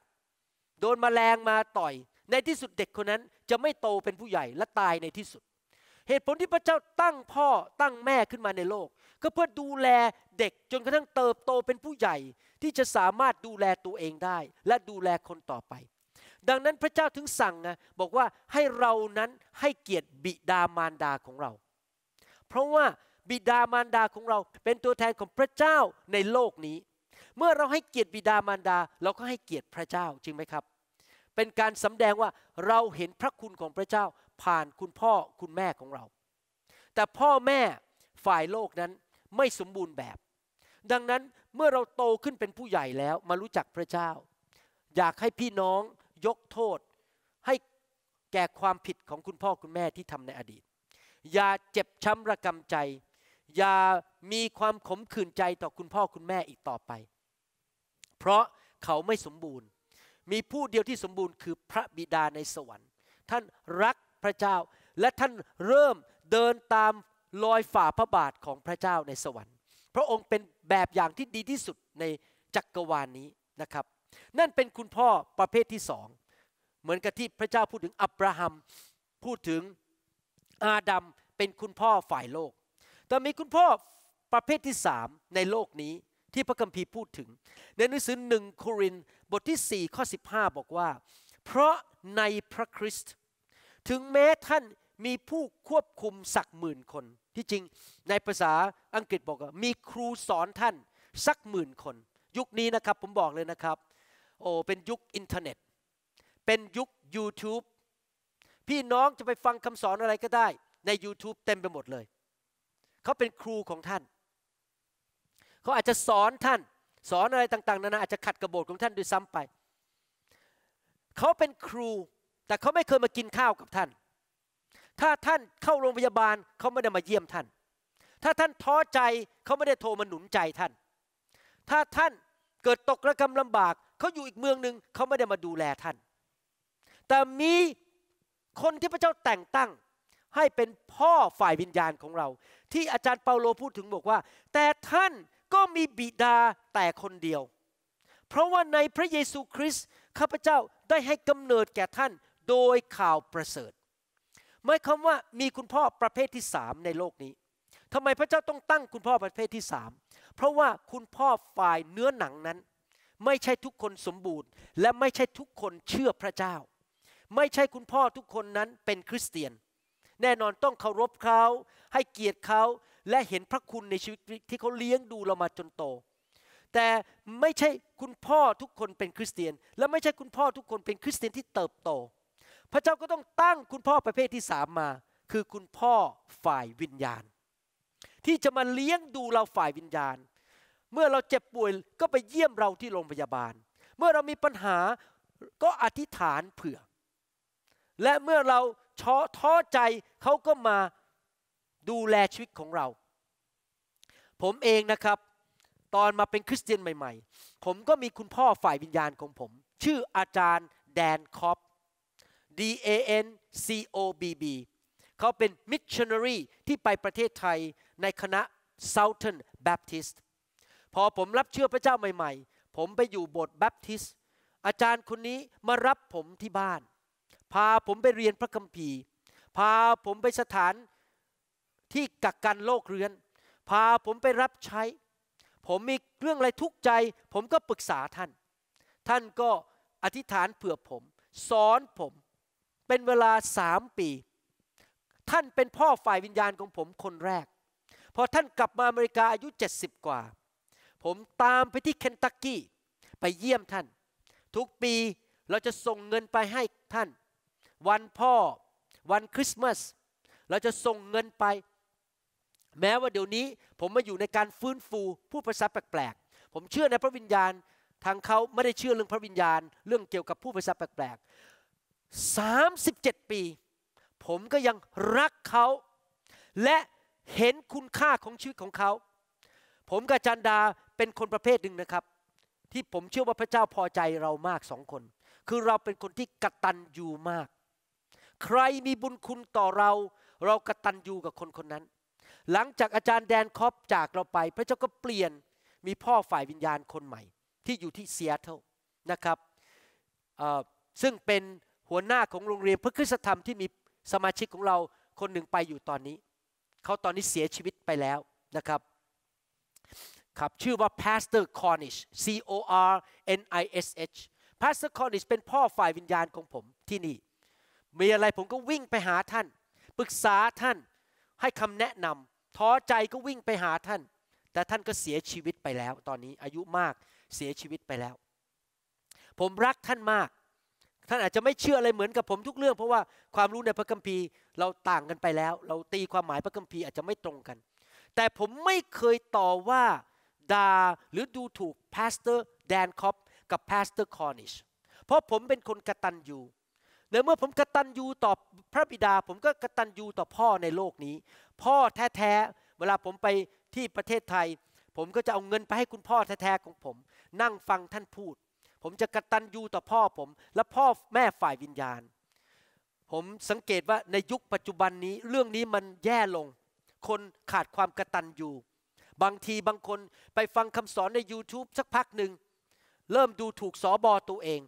โดนมแมลงมาต่อย ในที่สุดเด็กคนนั้นจะไม่โตเป็นผู้ใหญ่และตายในที่สุด เหตุผลที่พระเจ้าตั้งพ่อตั้งแม่ขึ้นมาในโลก ก็เพื่อดูแลเด็กจนกระทั่งเติบโตเป็นผู้ใหญ่ ที่จะสามารถดูแลตัวเองได้ และดูแลคนต่อไป ดังนั้นพระเจ้าถึงสั่งนะบอกว่าให้เรานั้นให้เกียรติบิดามารดาของเรา เพราะว่าบิดามารดาของเรา เป็นตัวแทนของพระเจ้าในโลกนี้เมื่อเราให้เกียรติบิดามารดาเราก็ให้เกียรติพระเจ้าจริงไหมครับ เป็นการสาแดงว่าเราเห็นพระคุณของพระเจ้าผ่านคุณพ่อคุณแม่ของเรา แต่พ่อแม่ฝ่ายโลกนั้นไม่สมบูรณ์แบบ ดังนั้นเมื่อเราโตขึ้นเป็นผู้ใหญ่แล้วมารู้จักพระเจ้า อยากให้พี่น้อง ยกโทษ ให้แก่ความผิดของคุณพ่อคุณแม่ที่ทำในอดีต อย่าเจ็บช้ำระกำใจ อย่ามีความขมขื่นใจต่อคุณพ่อคุณแม่อีกต่อไปเพราะเขาไม่สมบูรณ์ มีผู้เดียวที่สมบูรณ์คือพระบิดาในสวรรค์ ท่านรักพระเจ้า และท่านเริ่มเดินตามรอยฝ่าพระบาทของพระเจ้าในสวรรค์ พระองค์เป็นแบบอย่างที่ดีที่สุดในจักกรวาลนนี้นะครับ นั่นเป็นคุณพ่อประเภทที่สอง เหมือนกับที่พระเจ้าพูดถึงอับราฮัม พูดถึงอาดัม เป็นคุณพ่อฝ่ายโลก แต่มีคุณพ่อประเภทที่สามในโลกนี้ที่พระคัมภีร์พูดถึง ในหนังสือหนึ่งโครินบทที่ 4ข้อ15 บอกว่า เพราะในพระคริสต์ ถึงแม้ท่านมีผู้ควบคุมสักหมื่นคน ที่จริงในภาษาอังกฤษบอกว่า มีครูสอนท่านสักหมื่นคน ยุคนี้นะครับผมบอกเลยนะครับ โอ้เป็นยุคอินเทอร์เน็ต เป็นยุค YouTube พี่น้องจะไปฟังคำสอนอะไรก็ได้ใน YouTube เต็มไปหมดเลยเขาเป็นครูของท่านเขาอาจจะสอนท่านสอนอะไรต่างๆนานาอาจจะขัดกระโบทของท่านด้วยซ้ำไป เขาเป็นครูแต่เขาไม่เคยมากินข้าวกับท่าน ถ้าท่านเข้าโรงพยาบาลเขาไม่ได้มาเยี่ยมท่าน ถ้าท่านท้อใจเขาไม่ได้โทรมาหนุนใจท่าน ถ้าท่านเกิดตกระกำลำบากเขาอยู่อีกเมืองหนึ่งเขาไม่ได้มาดูแลท่าน แต่มีคนที่พระเจ้าแต่งตั้ง ให้เป็นพ่อฝ่ายวิญญาณของเรา ที่อาจารย์เปาโลพูดถึงบอกว่า แต่ท่านก็มีบิดาแต่คนเดียว เพราะว่าในพระเยซูคริสต์ข้าพเจ้าได้ให้กำเนิดแก่ท่านโดยข่าวประเสริฐหมายความว่ามีคุณพ่อประเภทที่สามในโลกนี้ทำไมพระเจ้าต้องตั้งคุณพ่อประเภทที่สามเพราะว่าคุณพ่อฝ่ายเนื้อหนังนั้น ไม่ใช่ทุกคนสมบูรณ์ และไม่ใช่ทุกคนเชื่อพระเจ้า ไม่ใช่คุณพ่อทุกคนนั้นเป็นคริสเตียน แน่นอนต้องเคารพเขาให้เกียรติเขาและเห็นพระคุณในชีวิตที่เขาเลี้ยงดูเรามาจนโต แต่ไม่ใช่คุณพ่อทุกคนเป็นคริสเตียน และไม่ใช่คุณพ่อทุกคนเป็นคริสเตียนที่เติบโต พระเจ้าก็ต้องตั้งคุณพ่อประเภทที่สามมา คือคุณพ่อฝ่ายวิญญาณ ที่จะมาเลี้ยงดูเราฝ่ายวิญญาณ เมื่อเราเจ็บป่วยก็ไปเยี่ยมเราที่โรงพยาบาล เมื่อเรามีปัญหาก็อธิษฐานเผื่อ และเมื่อเราท้อใจเขาก็มาดูแลชีวิตของเรา ผมเองนะครับ ตอนมาเป็นคริสเตียนใหม่ ๆ ผมก็มีคุณพ่อฝ่ายวิญญาณของผม ชื่ออาจารย์แดนคอป D A N C O B B เขาเป็นมิชชันนารีที่ไปประเทศไทยในคณะ Southern Baptist พอผมรับเชื่อพระเจ้าใหม่ๆ ผมไปอยู่โบสถ์แบปทิสอาจารย์คนนี้มารับผมที่บ้าน พาผมไปเรียนพระคัมภีร์ พาผมไปสถานที่กักกันโลกเรือน พาผมไปรับใช้ ผมมีเรื่องอะไรทุกใจ ผมก็ปรึกษาท่าน ท่านก็อธิษฐานเผื่อผม สอนผมเป็นเวลาสามปี ท่านเป็นพ่อฝ่ายวิญญาณของผมคนแรก พอท่านกลับมาอเมริกาอายุ70กว่า ผมตามไปที่เคนตักกี้ไปเยี่ยมท่าน ทุกปีเราจะส่งเงินไปให้ท่าน วันพ่อวันคริสต์มาสเราจะส่งเงินไปแม้ว่าเดี๋ยวนี้ผมมาอยู่ในการฟื้นฟูผู้ภาษาแปลกๆ ผมเชื่อในพระวิญญาณทางเขาไม่ได้เชื่อเรื่องพระวิญญาณเรื่องเกี่ยวกับผู้ภาษาแปลกๆ 37 ปี ผมก็ยังรักเขาและเห็นคุณค่าของชีวิตของเขา ผมกับจันดาเป็นคนประเภทหนึ่งนะครับ ที่ผมเชื่อว่าพระเจ้าพอใจเรามากสองคน คือเราเป็นคนที่กระตันอยู่มาก ใครมีบุญคุณต่อเรา เรากระตันอยู่กับคนคนนั้นหลังจากอาจารย์แดนคอปจากเราไป พระเจ้าก็เปลี่ยนมีพ่อฝ่ายวิญญาณคนใหม่ ที่อยู่ที่เซียเทิลนะครับซึ่งเป็นหัวหน้าของโรงเรียนพระคุณธรรมที่มีสมาชิกของเราคนหนึ่งไปอยู่ตอนนี้ เขาตอนนี้เสียชีวิตไปแล้วนะครับครับชื่อว่า Pastor Cornish C O R N I S H Pastor Cornish เป็นพ่อฝ่ายวิญญาณของผมที่นี่ มีอะไรผมก็วิ่งไปหาท่าน ปรึกษาท่านให้คำแนะนำท้อใจก็วิ่งไปหาท่าน แต่ท่านก็เสียชีวิตไปแล้ว ตอนนี้อายุมากเสียชีวิตไปแล้ว ผมรักท่านมาก ท่านอาจจะไม่เชื่ออะไรเหมือนกับผมทุกเรื่อง เพราะว่าความรู้ในพระคัมภีร์เราต่างกันไปแล้ว เราตีความหมายพระคัมภีร์อาจจะไม่ตรงกัน แต่ผมไม่เคยต่อว่าดาหรือดูถูกพาสเตอร์แดนคอปกับพาสเตอร์คอนิชเพราะผมเป็นคนกระตันอยู่ละเมื่อผมกระตันยูต่อพระบิดา ผมก็กระตันยูต่อพ่อในโลกนี้ พ่อแท้ๆเวลาผมไปที่ประเทศไทย ผมก็จะเอาเงินไปให้คุณพ่อแท้ๆของผม นั่งฟังท่านพูด ผมจะกระตันยูต่อพ่อผม และพ่อแม่ฝ่ายวิญญาณ ผมสังเกตว่าในยุคปัจจุบันนี้เรื่องนี้มันแย่ลง คนขาดความกระตันยูบางทีบางคนไปฟังคำสอนใน YouTube สักพักหนึ่งเริ่มดูถูกสอบอตัวเอง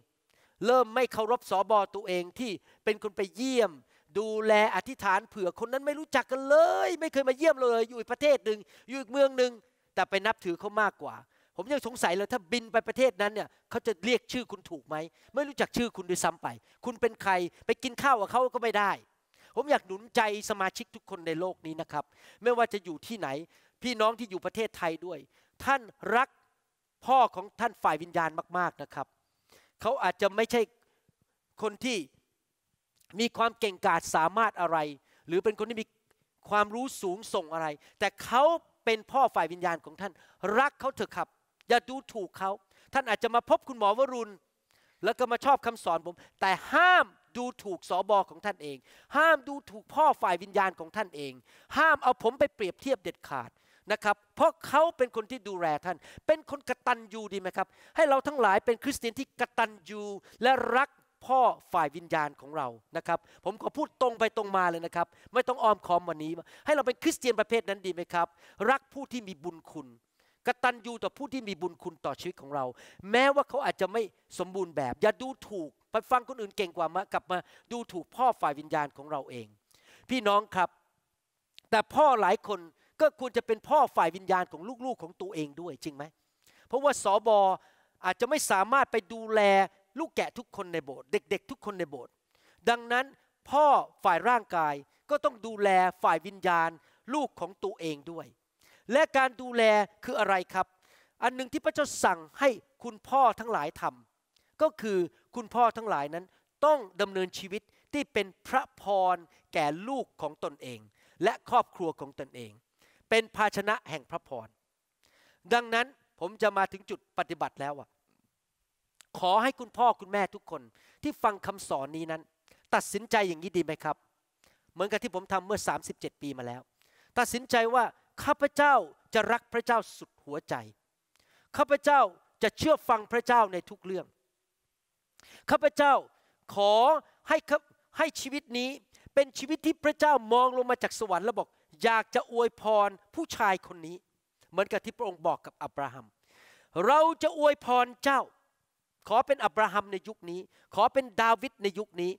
เริ่มไม่เคารพสอบอตัวเองที่เป็นคนไปเยี่ยม ดูแลอธิษฐานเผื่อคนนั้นไม่รู้จักกันเลย ไม่เคยมาเยี่ยมเลยอยู่อีกประเทศหนึ่งอยู่อีกเมืองหนึ่งแต่ไปนับถือเขามากกว่า ผมยังสงสัยเลยถ้าบินไปประเทศนั้นเนี่ยเขาจะเรียกชื่อคุณถูกไหมไม่รู้จักชื่อคุณด้วยซ้ำไป คุณเป็นใครไปกินข้าวกับเขาก็ไม่ได้ ผมอยากหนุนใจสมาชิกทุกคนในโลกนี้นะครับ ไม่ว่าจะอยู่ที่ไหนพี่น้องที่อยู่ประเทศไทยด้วย ท่านรักพ่อของท่านฝ่ายวิญญาณมากๆนะครับเขาอาจจะไม่ใช่คนที่มีความเก่งกาจสามารถอะไร หรือเป็นคนที่มีความรู้สูงส่งอะไร แต่เขาเป็นพ่อฝ่ายวิญญาณของท่าน รักเขาเถอะครับ อย่าดูถูกเขา ท่านอาจจะมาพบคุณหมอวรุณ แล้วก็มาชอบคำสอนผม แต่ห้ามดูถูกสอบอของท่านเอง ห้ามดูถูกพ่อฝ่ายวิญญาณของท่านเอง ห้ามเอาผมไปเปรียบเทียบเด็ดขาดนะครับเพราะเขาเป็นคนที่ดูแลท่าน เป็นคนกระตันยูดีไหมครับ ให้เราทั้งหลายเป็นคริสเตียนที่กระตันยูและรักพ่อฝ่ายวิญญาณของเรานะครับ ผมขอพูดตรงไปตรงมาเลยนะครับ ไม่ต้องอ้อมค้อมวันนี้ ให้เราเป็นคริสเตียนประเภทนั้นดีไหมครับ รักผู้ที่มีบุญคุณ กตัญญูต่อผู้ที่มีบุญคุณต่อชีวิตของเรา แม้ว่าเขาอาจจะไม่สมบูรณ์แบบ อย่าดูถูกไปฟังคนอื่นเก่งกว่ามากลับมา ดูถูกพ่อฝ่ายวิญญาณของเราเอง พี่น้องครับ แต่พ่อหลายคนก็ควรจะเป็นพ่อฝ่ายวิญญาณของลูกๆของตัวเองด้วยจริงไหม เพราะว่าสอบออาจจะไม่สามารถไปดูแลลูกแกะทุกคนในโบสถ์เด็ก ๆ ทุกคนในโบสถ์ดังนั้น พ่อฝ่ายร่างกายก็ต้องดูแลฝ่ายวิญญาณลูกของตัวเองด้วย และการดูแลคืออะไรครับ อันหนึ่งที่พระเจ้าสั่งให้คุณพ่อทั้งหลายทำก็คือคุณพ่อทั้งหลายนั้น ต้องดำเนินชีวิตที่เป็นพระพรแก่ลูกของตนเอง และครอบครัวของตนเองเป็นภาชนะแห่งพระพรดังนั้นผมจะมาถึงจุดปฏิบัติแล้วอะขอให้คุณพ่อคุณแม่ทุกคนที่ฟังคำสอนนี้นั้น ตัดสินใจอย่างนี้ดีไหมครับ เหมือนกับที่ผมทำเมื่อ 37 ปีมาแล้ว ตัดสินใจว่าข้าพเจ้าจะรักพระเจ้าสุดหัวใจข้าพเจ้าจะเชื่อฟังพระเจ้าในทุกเรื่องข้าพเจ้าขอให้ให้ชีวิตนี้เป็นชีวิตที่พระเจ้ามองลงมาจากสวรรค์แล้วบอกอยากจะอวยพรผู้ชายคนนี้ เหมือนกับที่พระองค์บอกกับอับราฮัม เราจะอวยพรเจ้า ขอเป็นอับราฮัมในยุคนี้ ขอเป็นดาวิดในยุคนี้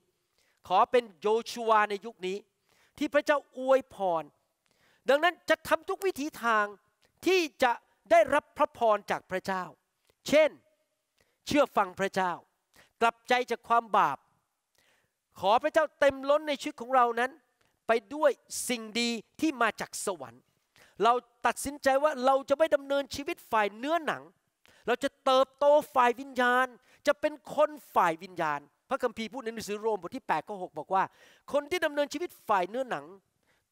ขอเป็นโยชัวในยุคนี้ ที่พระเจ้าอวยพรดังนั้นจะทำทุกวิถีทางที่จะได้รับพระพรจากพระเจ้า เช่น เชื่อฟังพระเจ้า กลับใจจากความบาป ขอพระเจ้าเต็มล้นในชีวิตของเรานั้นไปด้วยสิ่งดีที่มาจากสวรรค์ เราตัดสินใจว่าเราจะไม่ดำเนินชีวิตฝ่ายเนื้อหนัง เราจะเติบโตฝ่ายวิญญาณ จะเป็นคนฝ่ายวิญญาณ พระคัมภีร์พูดในหนังสือโรมบทที่8ปดข้อหบอกว่า คนที่ดำเนินชีวิตฝ่ายเนื้อหนัง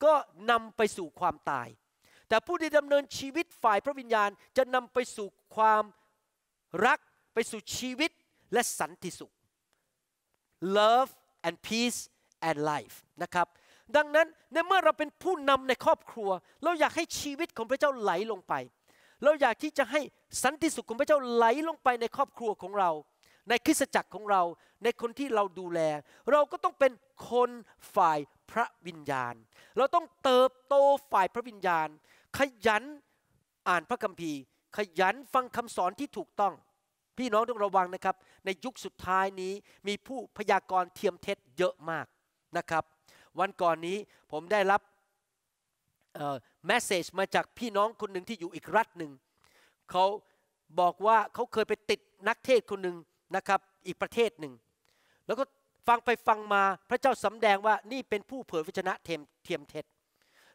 ก็นำไปสู่ความตาย แต่ผู้ที่ดำเนินชีวิตฝ่ายพระวิญญาณ จะนำไปสู่ความรัก ไปสู่ชีวิตและสันติสุข love and peace and life นะครับดังนั้นในเมื่อเราเป็นผู้นำในครอบครัว เราอยากให้ชีวิตของพระเจ้าไหลลงไป เราอยากที่จะให้สันติสุขของพระเจ้าไหลลงไปในครอบครัวของเรา ในคริสตจักรของเราในคนที่เราดูแล เราก็ต้องเป็นคนฝ่ายพระวิญญาณ เราต้องเติบโตฝ่ายพระวิญญาณ ขยันอ่านพระคัมภีร์ ขยันฟังคำสอนที่ถูกต้อง พี่น้องต้องระวังนะครับ ในยุคสุดท้ายนี้มีผู้พยากรณ์เทียมเท็จเยอะมากนะครับวันก่อนนี้ผมได้รับแมสเซจมาจากพี่น้องคนหนึ่งที่อยู่อีกรัฐหนึ่ง เขาบอกว่าเขาเคยไปติดนักเทศคนหนึ่งนะครับอีกประเทศหนึ่ง แล้วก็ฟังไปฟังมา พระเจ้าสำแดงว่านี่เป็นผู้เผยวิชนะเทียมเท็จ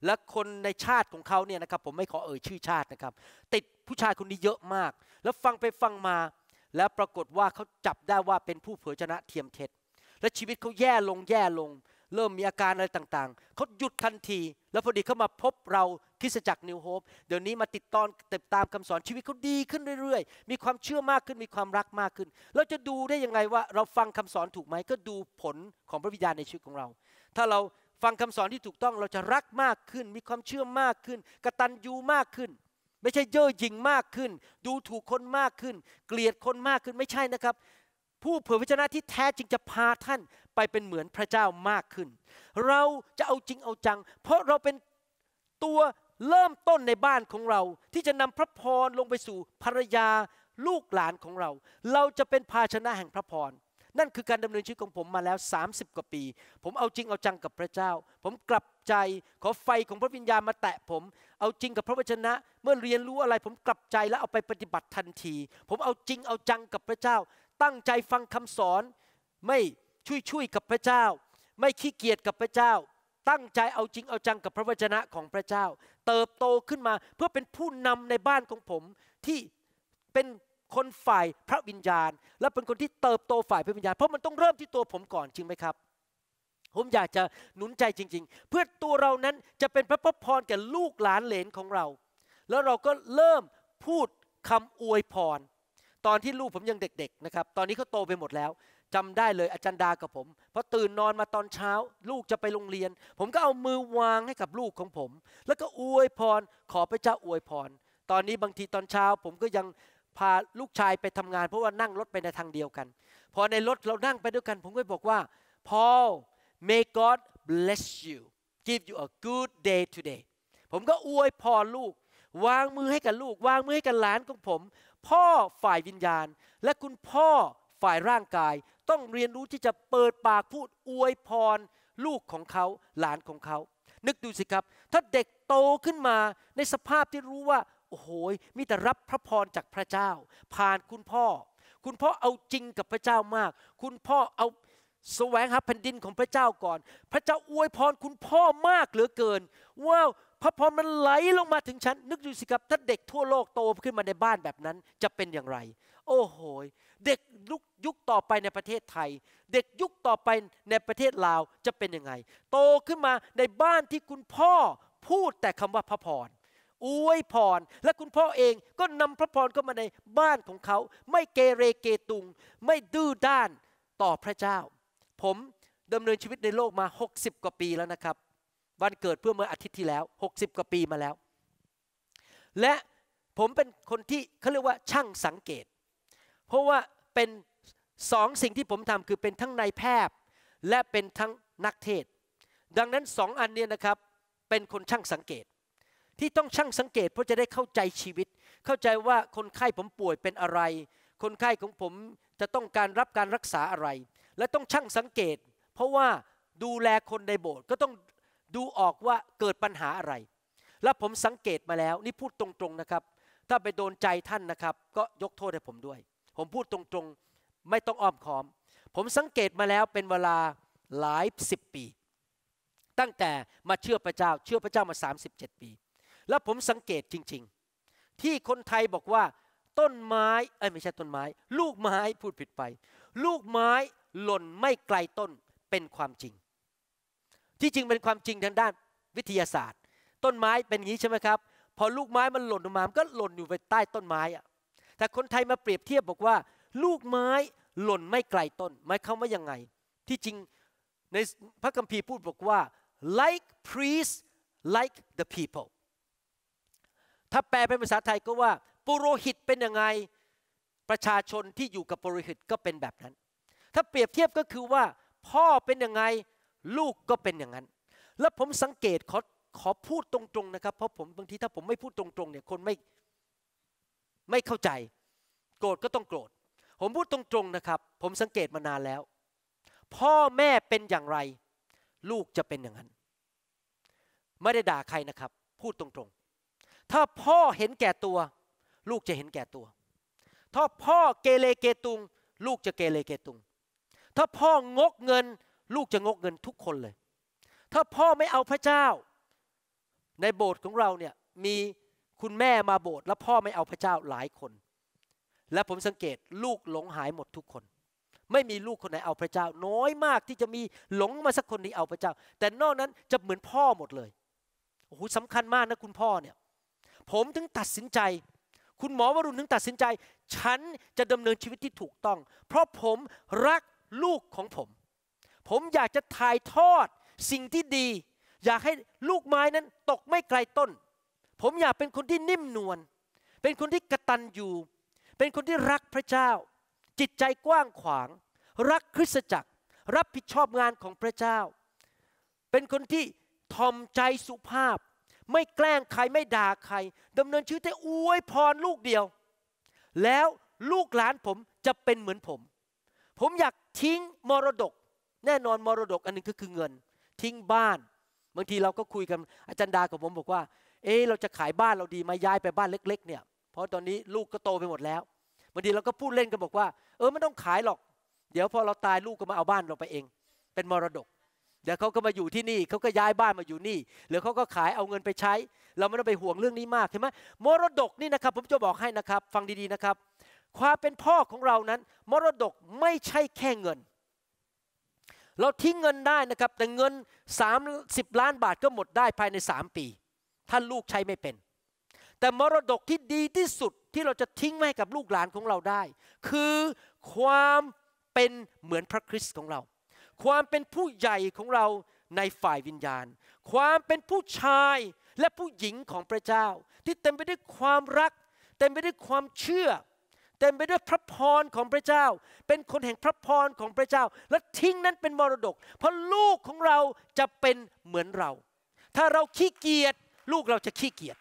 และคนในชาติของเขาเนี่ยนะครับผมไม่ขอเอ่ยชื่อชาตินะครับ ติดผู้ชายคนนี้เยอะมาก แล้วฟังไปฟังมา แล้วปรากฏว่าเขาจับได้ว่าเป็นผู้เผยชนะเทียมเท็จ และชีวิตเขาแย่ลงแย่ลงเริ่มมีอาการอะไรต่างๆ เขาหยุดทันที แล้วพอดีเขามาพบเราคริสจักรนิวโฮปเดี๋ยวนี้มาติดตอนติดตามคำสอนชีวิตเขาดีขึ้นเรื่อยๆ มีความเชื่อมากขึ้น มีความรักมากขึ้น เราจะดูได้ยังไงว่าเราฟังคำสอนถูกไหมก็ดูผลของพระวิญญาณในชีวิตของเรา ถ้าเราฟังคำสอนที่ถูกต้องเราจะรักมากขึ้น มีความเชื่อมากขึ้นกระตันยูมากขึ้น ไม่ใช่เย่อหยิ่งมากขึ้น ดูถูกคนมากขึ้นเกลียดคนมากขึ้นไม่ใช่นะครับ ผู้เผยพระชนะที่แท้จริงจะพาท่านไปเป็นเหมือนพระเจ้ามากขึ้น เราจะเอาจริงเอาจัง เพราะเราเป็นตัวเริ่มต้นในบ้านของเราที่จะนำพระพรลงไปสู่ภรรยาลูกหลานของเรา เราจะเป็นภาชนะแห่งพระพร นั่นคือการดำเนินชีวิตของผมมาแล้ว 30กว่าปี ผมเอาจริงเอาจังกับพระเจ้า ผมกลับใจขอไฟของพระวิญญาณมาแตะผม เอาจริงกับพระวจนะ เมื่อเรียนรู้อะไร ผมกลับใจแล้วเอาไปปฏิบัติทันที ผมเอาจริงเอาจังกับพระเจ้า ตั้งใจฟังคำสอนไม่ช่วยช่วยกับพระเจ้า ไม่ขี้เกียจกับพระเจ้า ตั้งใจเอาจริงเอาจังกับพระวจนะของพระเจ้า เติบโตขึ้นมาเพื่อเป็นผู้นำในบ้านของผมที่เป็นคนฝ่ายพระวิญญาณ และเป็นคนที่เติบโตฝ่ายพระวิญญาณเพราะมันต้องเริ่มที่ตัวผมก่อนจริงไหมครับผมอยากจะหนุนใจจริงๆ เพื่อตัวเรานั้นจะเป็นพระพรแก่ลูกหลานเหลนของเรา แล้วเราก็เริ่มพูดคำอวยพร ตอนที่ลูกผมยังเด็กๆนะครับ ตอนนี้เขาโตไปหมดแล้วจำได้เลยอาจารย์ดากับผมพอตื่นนอนมาตอนเช้า ลูกจะไปโรงเรียน ผมก็เอามือวางให้กับลูกของผม แล้วก็อวยพรขอพระเจ้าอวยพร ตอนนี้บางทีตอนเช้าผมก็ยังพาลูกชายไปทำงาน เพราะว่านั่งรถไปในทางเดียวกันพอในรถเรานั่งไปด้วยกัน ผมก็บอกว่า Paul may God bless you give you a good day today ผมก็อวยพรลูก วางมือให้กับลูก วางมือให้กับหลานของผม พ่อฝ่ายวิญญาณและคุณพ่อฝ่ายร่างกายต้องเรียนรู้ที่จะเปิดปากพูดอวยพรลูกของเขาหลานของเขา นึกดูสิครับถ้าเด็กโตขึ้นมาในสภาพที่รู้ว่า โอ้โหมีแต่รับพระพรจากพระเจ้าผ่านคุณพ่อ คุณพ่อเอาจริงกับพระเจ้ามาก คุณพ่อเอาสแสวงหาแผ่นดินของพระเจ้าก่อน พระเจ้าอวยพรคุณพ่อมากเหลือเกินว้าวพระพรมันไหลลงมาถึงฉัน นึกดูสิครับถ้าเด็กทั่วโลกโตขึ้นมาในบ้านแบบนั้นจะเป็นอย่างไรโอ้โหเด็กยุคต่อไปในประเทศไทย เด็กยุคต่อไปในประเทศลาวจะเป็นยังไง โตขึ้นมาในบ้านที่คุณพ่อพูดแต่คำว่าพระพรอวยพรและคุณพ่อเองก็นำพระพรเข้ามาในบ้านของเขาไม่เกเรเกตุง ไม่ดื้อด้านต่อพระเจ้า ผมดำเนินชีวิตในโลกมา 60 กว่าปีแล้วนะครับ วันเกิดเพื่อเมื่ออาทิตย์ที่แล้ว 60กว่าปีมาแล้ว และผมเป็นคนที่เขาเรียกว่าช่างสังเกตเพราะว่าเป็นสองสิ่งที่ผมทำคือเป็นทั้งนายแพทย์และเป็นทั้งนักเทศ ดังนั้นสองอันนี้นะครับเป็นคนช่างสังเกต ที่ต้องช่างสังเกตเพราะจะได้เข้าใจชีวิต เข้าใจว่าคนไข้ผมป่วยเป็นอะไร คนไข้ของผมจะต้องการรับการรักษาอะไร และต้องช่างสังเกต เพราะว่าดูแลคนในโบสถ์ก็ต้องดูออกว่าเกิดปัญหาอะไร และผมสังเกตมาแล้วนี่พูดตรงๆนะครับถ้าไปโดนใจท่านนะครับก็ยกโทษให้ผมด้วยผมพูดตรงๆ ไม่ต้องอ้อมค้อม ผมสังเกตมาแล้วเป็นเวลาหลายสิบปี ตั้งแต่มาเชื่อพระเจ้าเชื่อพระเจ้ามา 37 ปี แล้วผมสังเกตจริง ๆ ที่คนไทยบอกว่า ต้นไม้ไอ้ไม่ใช่ต้นไม้ ลูกไม้พูดผิดไป ลูกไม้หล่นไม่ไกลต้นเป็นความจริง ที่จริงเป็นความจริงทางด้านวิทยาศาสตร์ ต้นไม้เป็นอย่างนี้ใช่ไหมครับพอลูกไม้มันหล่นลงมามันก็หล่นอยู่ไปใต้ต้นไม้อะแต่คนไทยมาเปรียบเทียบ บอกว่าลูกไม้หล่นไม่ไกลต้นหมายความว่ายังไง ที่จริงในพระคัมภีร์พูดบอกว่า like priests like the people ถ้าแปลเป็นภาษาไทยก็ว่า ปุโรหิตเป็นยังไงประชาชนที่อยู่กับปุโรหิตก็เป็นแบบนั้น ถ้าเปรียบเทียบก็คือว่า พ่อเป็นยังไงลูกก็เป็นอย่างนั้น แล้วผมสังเกตขอขอพูดตรงๆนะครับเพราะผมบางทีถ้าผมไม่พูดตรงๆเนี่ยคนไม่ไม่เข้าใจ โกรธก็ต้องโกรธ ผมพูดตรงๆนะครับ ผมสังเกตมานานแล้ว พ่อแม่เป็นอย่างไร ลูกจะเป็นอย่างนั้น ไม่ได้ด่าใครนะครับ พูดตรงๆ ถ้าพ่อเห็นแก่ตัว ลูกจะเห็นแก่ตัว ถ้าพ่อเกเรเกตุง ลูกจะเกเรเกตุง ถ้าพ่องกเงิน ลูกจะงกเงินทุกคนเลย ถ้าพ่อไม่เอาพระเจ้า ในโบสถ์ของเราเนี่ยมีคุณแม่มาโบสถ์แล้วพ่อไม่เอาพระเจ้าหลายคน และผมสังเกตลูกหลงหายหมดทุกคน ไม่มีลูกคนไหนเอาพระเจ้า น้อยมากที่จะมีหลงมาสักคนนี้เอาพระเจ้า แต่นอกนั้นจะเหมือนพ่อหมดเลยโอ้โหสำคัญมากนะคุณพ่อเนี่ย ผมถึงตัดสินใจ คุณหมอวรุณถึงตัดสินใจ ฉันจะดำเนินชีวิตที่ถูกต้อง เพราะผมรักลูกของผม ผมอยากจะถ่ายทอดสิ่งที่ดี อยากให้ลูกไม้นั้นตกไม่ไกลต้นผมอยากเป็นคนที่นิ่มนวล เป็นคนที่กระตันอยู่ เป็นคนที่รักพระเจ้า จิตใจกว้างขวาง รักคริสตจักร รับผิดชอบงานของพระเจ้า เป็นคนที่ทอมใจสุภาพ ไม่แกล้งใคร ไม่ด่าใคร ดำเนินชีวิตแต่อวยพรลูกเดียว แล้วลูกหลานผมจะเป็นเหมือนผม ผมอยากทิ้งมรดก แน่นอนมรดกอันนึงก็คือเงิน ทิ้งบ้าน บางทีเราก็คุยกันอาจารย์ดากับผมบอกว่าเอ๊เราจะขายบ้านเราดีมาย้ายไปบ้านเล็ก ๆ เนี่ย เพราะตอนนี้ลูกก็โตไปหมดแล้วบางทีเราก็พูดเล่นกันบอกว่า เออไม่ต้องขายหรอก เดี๋ยวพอเราตายลูกก็มาเอาบ้านเราไปเอง เป็นมรดก เดี๋ยวเขาก็มาอยู่ที่นี่เขาก็ย้ายบ้านมาอยู่นี่หรือเขาก็ขายเอาเงินไปใช้ เราไม่ต้องไปห่วงเรื่องนี้มากใช่ไหมมรดกนี่นะครับผมจะบอกให้นะครับฟังดีๆนะครับ ความเป็นพ่อของเรานั้น มรดกไม่ใช่แค่เงิน เราทิ้งเงินได้นะครับแต่เงิน 30ล้านบาทก็หมดได้ภายใน 3 ปีถ้าลูกใช้ไม่เป็น แต่มรดกที่ดีที่สุดที่เราจะทิ้งไว้กับลูกหลานของเราได้ คือความเป็นเหมือนพระคริสต์ของเรา ความเป็นผู้ใหญ่ของเราในฝ่ายวิญญาณ ความเป็นผู้ชายและผู้หญิงของพระเจ้า ที่เต็มไปด้วยความรักเต็มไปด้วยความเชื่อ เต็มไปด้วยพระพรของพระเจ้า เป็นคนแห่งพระพรของพระเจ้า และทิ้งนั้นเป็นมรดก เพราะลูกของเราจะเป็นเหมือนเรา ถ้าเราขี้เกียจลูกเราจะขี้เกียจ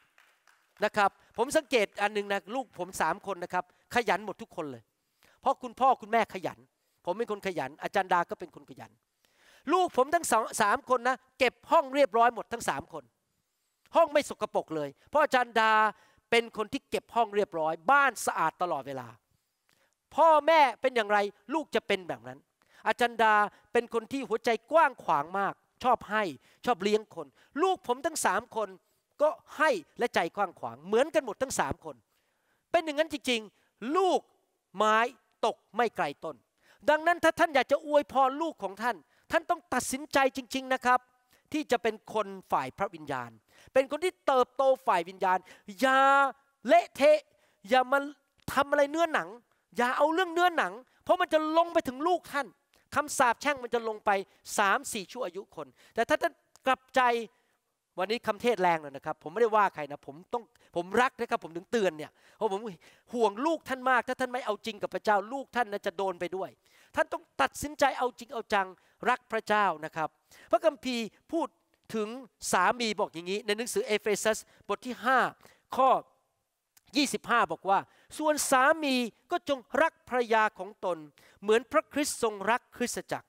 นะครับ ผมสังเกตอันหนึ่งนะลูกผมสามคนนะครับ ขยันหมดทุกคนเลย เพราะคุณพ่อคุณแม่ขยัน ผมเป็นคนขยัน อาจารย์ดาก็เป็นคนขยัน ลูกผมทั้งสองสามคนนะ เก็บห้องเรียบร้อยหมดทั้งสามคน ห้องไม่สกรปรกเลย เพราะอาจารย์ดาเป็นคนที่เก็บห้องเรียบร้อย บ้านสะอาดตลอดเวลา พ่อแม่เป็นอย่างไรลูกจะเป็นแบบนั้น อาจารย์ดาเป็นคนที่หัวใจกว้างขวางมาก ชอบให้ชอบเลี้ยงคน ลูกผมทั้งสามคนก็ให้และใจกว้างขวางเหมือนกันหมดทั้งสามคน เป็นอย่างนั้นจริง ๆ ลูกไม้ตกไม่ไกลต้น ดังนั้นถ้าท่านอยากจะอวยพรลูกของท่าน ท่านต้องตัดสินใจจริงๆนะครับ ที่จะเป็นคนฝ่ายพระวิญญาณ เป็นคนที่เติบโตฝ่ายวิญญาณ อย่าเละเทะ อย่ามาทำอะไรเนื้อหนัง อย่าเอาเรื่องเนื้อหนัง เพราะมันจะลงไปถึงลูกท่านคำสาปแช่งมันจะลงไปสามสี่ชั่วอายุคนแต่ถ้าท่านกลับใจวันนี้คำเทศแรงเลยนะครับผมไม่ได้ว่าใครนะผมต้องผมรักนะครับผมถึงเตือนเนี่ยเพราะผมห่วงลูกท่านมาก ถ้าท่านไม่เอาจริงกับพระเจ้าลูกท่านนะจะโดนไปด้วย ท่านต้องตัดสินใจเอาจริงเอาจังรักพระเจ้านะครับ พระคัมภีร์พูดถึงสามีบอกอย่างนี้ ในหนังสือเอเฟซัสบทที่ 5 ข้อ 25 บอกว่า ส่วนสามีก็จงรักภรรยาของตน เหมือนพระคริสต์ทรงรักคริสตจักร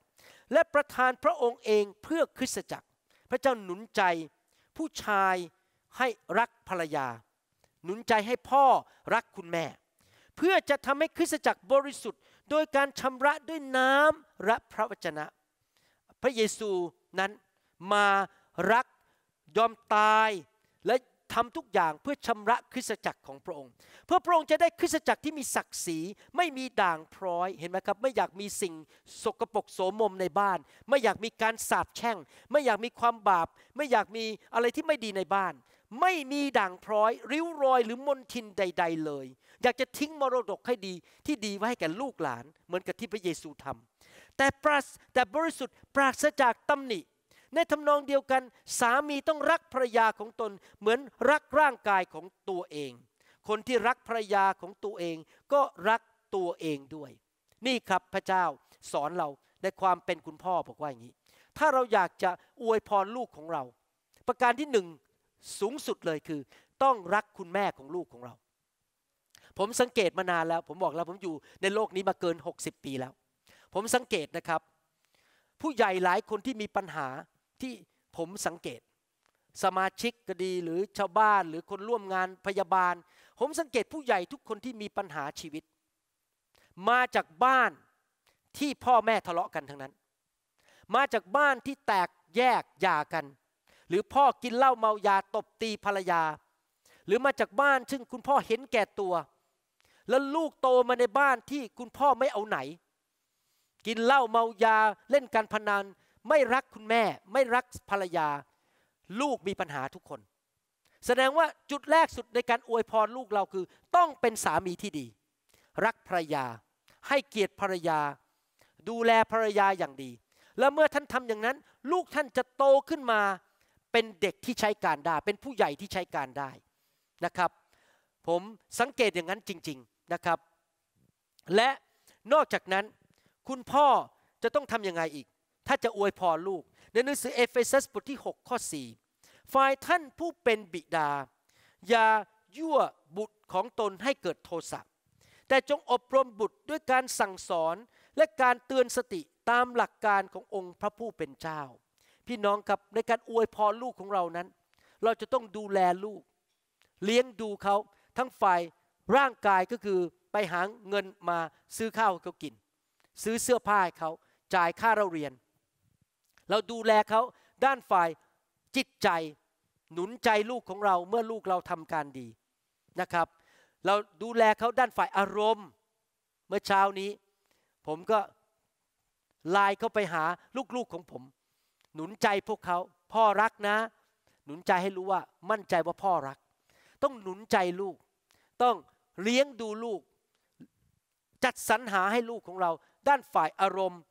และประทานพระองค์เองเพื่อคริสตจักร พระเจ้าหนุนใจผู้ชายให้รักภรรยา หนุนใจให้พ่อรักคุณแม่ เพื่อจะทำให้คริสตจักรบริสุทธิ์โดยการชำระด้วยน้ำและพระวจนะ พระเยซูนั้นมารักยอมตายและทำทุกอย่างเพื่อชำระคริสตจักรของพระองค์ เพื่อพระองค์จะได้คริสตจักรที่มีศักดิ์ศรีไม่มีด่างพร้อยเห็นไหมครับ ไม่อยากมีสิ่งสกปรกโสมมในบ้าน ไม่อยากมีการสาปแช่งไม่อยากมีความบาป ไม่อยากมีอะไรที่ไม่ดีในบ้าน ไม่มีด่างพร้อย ริ้วรอยหรือมนทินใด ๆ เลย อยากจะทิ้งมรดกให้ดีที่ดีไว้ให้แก่ลูกหลาน เหมือนกับที่พระเยซูทำ แต่ปราแต่บริสุทธิ์ปราศจากตำหนิในทำนองเดียวกัน สามีต้องรักภรรยาของตนเหมือนรักร่างกายของตัวเอง คนที่รักภรรยาของตัวเองก็รักตัวเองด้วย นี่ครับพระเจ้าสอนเราในความเป็นคุณพ่อบอกว่าอย่างนี้ ถ้าเราอยากจะอวยพรลูกของเรา ประการที่หนึ่งสูงสุดเลยคือ ต้องรักคุณแม่ของลูกของเรา ผมสังเกตมานานแล้ว ผมบอกแล้ว ผมอยู่ในโลกนี้มาเกิน 60 ปีแล้ว ผมสังเกตนะครับ ผู้ใหญ่หลายคนที่มีปัญหาที่ผมสังเกตสมาชิกก็ดีหรือชาวบ้านหรือคนร่วมงานพยาบาล ผมสังเกตผู้ใหญ่ทุกคนที่มีปัญหาชีวิต มาจากบ้านที่พ่อแม่ทะเลาะกันทั้งนั้น มาจากบ้านที่แตกแยกหย่ากัน หรือพ่อกินเหล้าเมายาตบตีภรรยา หรือมาจากบ้านซึ่งคุณพ่อเห็นแก่ตัว แล้วลูกโตมาในบ้านที่คุณพ่อไม่เอาไหน กินเหล้าเมายาเล่นการพนันไม่รักคุณแม่ ไม่รักภรรยา ลูกมีปัญหาทุกคน แสดงว่าจุดแรกสุดในการอวยพรลูกเราคือ ต้องเป็นสามีที่ดี รักภรรยา ให้เกียรติภรรยา ดูแลภรรยาอย่างดี แล้วเมื่อท่านทำอย่างนั้น ลูกท่านจะโตขึ้นมา เป็นเด็กที่ใช้การได้เป็นผู้ใหญ่ที่ใช้การได้นะครับ ผมสังเกตอย่างนั้นจริง ๆนะครับ และนอกจากนั้น คุณพ่อจะต้องทำยังไงอีกถ้าจะอวยพรลูก ในหนังสือเอเฟซัสบทที่6ข้อ4ฝ่ายท่านผู้เป็นบิดา อย่ายั่วบุตรของตนให้เกิดโทสะแต่จงอบรมบุตรด้วยการสั่งสอนและการเตือนสติตามหลักการขององค์พระผู้เป็นเจ้า พี่น้องครับในการอวยพรลูกของเรานั้น เราจะต้องดูแลลูก เลี้ยงดูเขาทั้งฝ่ายร่างกายก็คือไปหาเงินมาซื้อข้าวให้เขากิน ซื้อเสื้อผ้าให้เขาจ่ายค่าเราเรียนเราดูแลเขาด้านฝ่ายจิตใจ หนุนใจลูกของเราเมื่อลูกเราทำการดีนะครับ เราดูแลเขาด้านฝ่ายอารมณ์ เมื่อเช้านี้ผมก็ไลน์เข้าไปหาลูกๆของผม หนุนใจพวกเขาพ่อรักนะ หนุนใจให้รู้ว่ามั่นใจว่าพ่อรัก ต้องหนุนใจลูก ต้องเลี้ยงดูลูกจัดสรรหาให้ลูกของเรา ด้านฝ่ายอารมณ์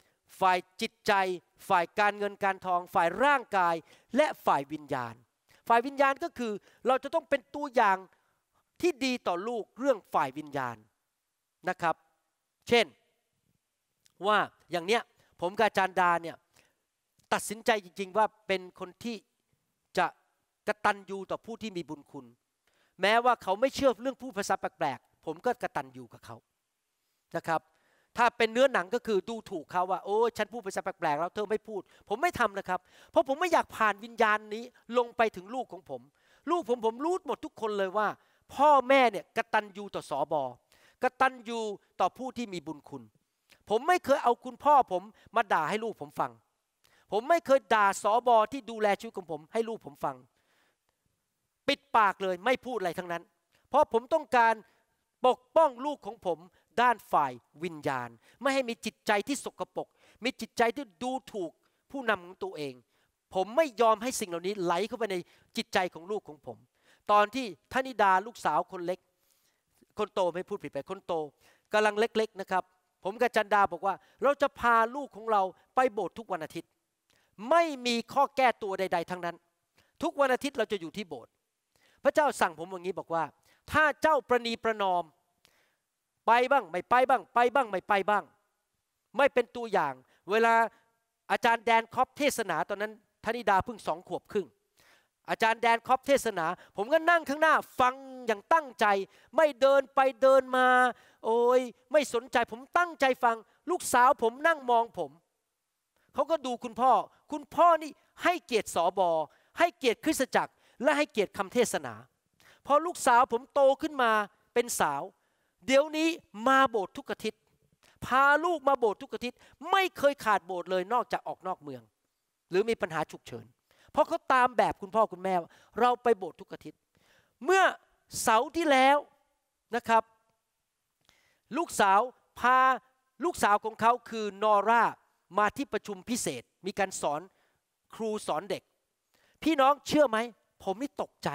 ฝ่ายจิตใจฝ่ายการเงินการทอง ฝ่ายร่างกายและฝ่ายวิญญาณ ฝ่ายวิญญาณก็คือ เราจะต้องเป็นตัวอย่างที่ดีต่อลูกเรื่องฝ่ายวิญญาณนะครับ เช่นว่าอย่างเนี้ยผมกาจารดาเนี่ยตัดสินใจจริง ๆ ว่าเป็นคนที่ จะกระตันยูต่อผู้ที่มีบุญคุณ แม้ว่าเขาไม่เชื่อเรื่องผู้ภาษาแปลกๆผมก็กระตันยูกับเขานะครับถ้าเป็นเนื้อหนังก็คือดูถูกเขาว่าโอ้ฉันพูดภาษาแปลกๆแล้วเธอไม่พูด ผมไม่ทำนะครับ เพราะผมไม่อยากผ่านวิญญาณนี้ลงไปถึงลูกของผม ลูกผมผมรู้หมดทุกคนเลยว่า พ่อแม่เนี่ยกระตันยูต่อสอบอกตันยูต่อผู้ที่มีบุญคุณ ผมไม่เคยเอาคุณพ่อผมมาด่าให้ลูกผมฟัง ผมไม่เคยด่าสอบอที่ดูแลชีวิตของผม ให้ลูกผมฟัง ปิดปากเลยไม่พูดอะไรทั้งนั้น เพราะผมต้องการปกป้องลูกของผมด้านฝ่ายวิญญาณ ไม่ให้มีจิตใจที่สกปรกมีจิตใจที่ดูถูกผู้นำของตัวเอง ผมไม่ยอมให้สิ่งเหล่านี้ไหลเข้าไปในจิตใจของลูกของผม ตอนที่ธนิดาลูกสาวคนเล็ก คนโต ไม่พูดผิดไปคนโตกำลังเล็กๆนะครับ ผมกับจันดาบอกว่า เราจะพาลูกของเราไปโบสถ์ทุกวันอาทิตย์ ไม่มีข้อแก้ตัวใด ๆทั้งนั้น ทุกวันอาทิตย์เราจะอยู่ที่โบสถ์พระเจ้าสั่งผมอย่างนี้บอกว่า ถ้าเจ้าประนีประนอมไปบ้าง ไม่ไปบ้าง ไปบ้าง ไม่ไปบ้าง ไม่เป็นตัวอย่าง เวลาอาจารย์แดนคอปเทศนาตอนนั้น ธนิดาเพิ่งสองขวบครึ่งอาจารย์แดนคอปเทศนา ผมก็นั่งข้างหน้าฟังอย่างตั้งใจ ไม่เดินไปเดินมา โอ้ยไม่สนใจผมตั้งใจฟัง ลูกสาวผมนั่งมองผมเขาก็ดูคุณพ่อ คุณพ่อนี่ให้เกียรติสอบอ ให้เกียรติคริสตจักร และให้เกียรติคำเทศนาพอลูกสาวผมโตขึ้นมาเป็นสาวเดี๋ยวนี้มาโบสถ์ทุกอาทิตย์พาลูกมาโบสถ์ทุกอาทิตย์ไม่เคยขาดโบสถ์เลยนอกจากออกนอกเมือง หรือมีปัญหาฉุกเฉินเพราะเขาตามแบบคุณพ่อคุณแม่เราไปโบสถ์ทุกอาทิตย์เมื่อเสาร์ที่แล้วนะครับ ลูกสาวพาลูกสาวของเขาคือนอร่ามาที่ประชุมพิเศษมีการสอนครูสอนเด็ก พี่น้องเชื่อไหมผมนี่ตกใจ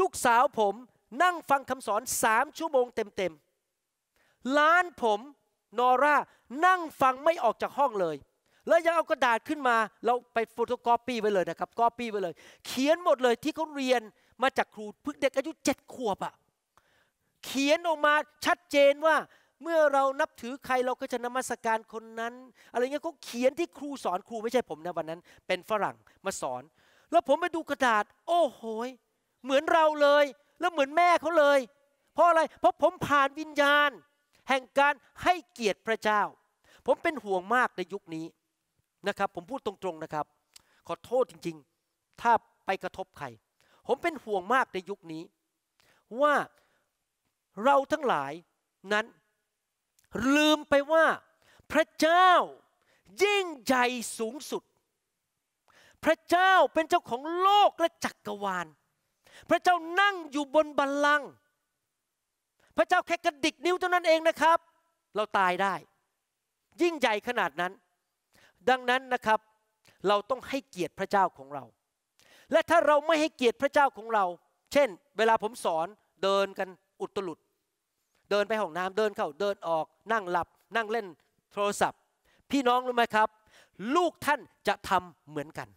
ลูกสาวผมนั่งฟังคำสอนสามชั่วโมงเต็มๆ ล้านผมนอร่านั่งฟังไม่ออกจากห้องเลยแล้วยังเอากระดาษขึ้นมาเราไปโฟโตกอปี้ไว้เลยนะครับกอปี้ไว้เลย เขียนหมดเลย ที่เขาเรียนมาจากครูพึ่งเด็กอายุเจ็ดขวบอะเขียนออกมาชัดเจนว่า เมื่อเรานับถือใครเราก็จะนมัสการคนนั้น อะไรเงี้ยเขาเขียนที่ครูสอนครูไม่ใช่ผมนะวันนั้น เป็นฝรั่งมาสอน แล้วผมไปดูกระดาษ โอ้โหเหมือนเราเลยแล้วเหมือนแม่เขาเลย เพราะอะไรเพราะผมผ่านวิญญาณ แห่งการให้เกียรติพระเจ้า ผมเป็นห่วงมากในยุคนี้นะครับ ผมพูดตรงๆนะครับ ขอโทษจริงๆ ถ้าไปกระทบใคร ผมเป็นห่วงมากในยุคนี้ ว่าเราทั้งหลายนั้นลืมไปว่า พระเจ้ายิ่งใหญ่สูงสุด พระเจ้าเป็นเจ้าของโลกและจักกรวาลพระเจ้านั่งอยู่บนบัลลังก์พระเจ้าแค่กระดิกนิ้วเท่านั้นเองนะครับ เราตายได้ ยิ่งใหญ่ขนาดนั้น ดังนั้นนะครับ เราต้องให้เกียรติพระเจ้าของเรา และถ้าเราไม่ให้เกียรติพระเจ้าของเรา เช่น เวลาผมสอนเดินกันอุตลุดเดินไปห้องน้ำเดินเข้าเดินออกนั่งหลับ นั่งเล่นโทรศัพท์ พี่น้องรู้ไหมครับ ลูกท่านจะทำเหมือนกัน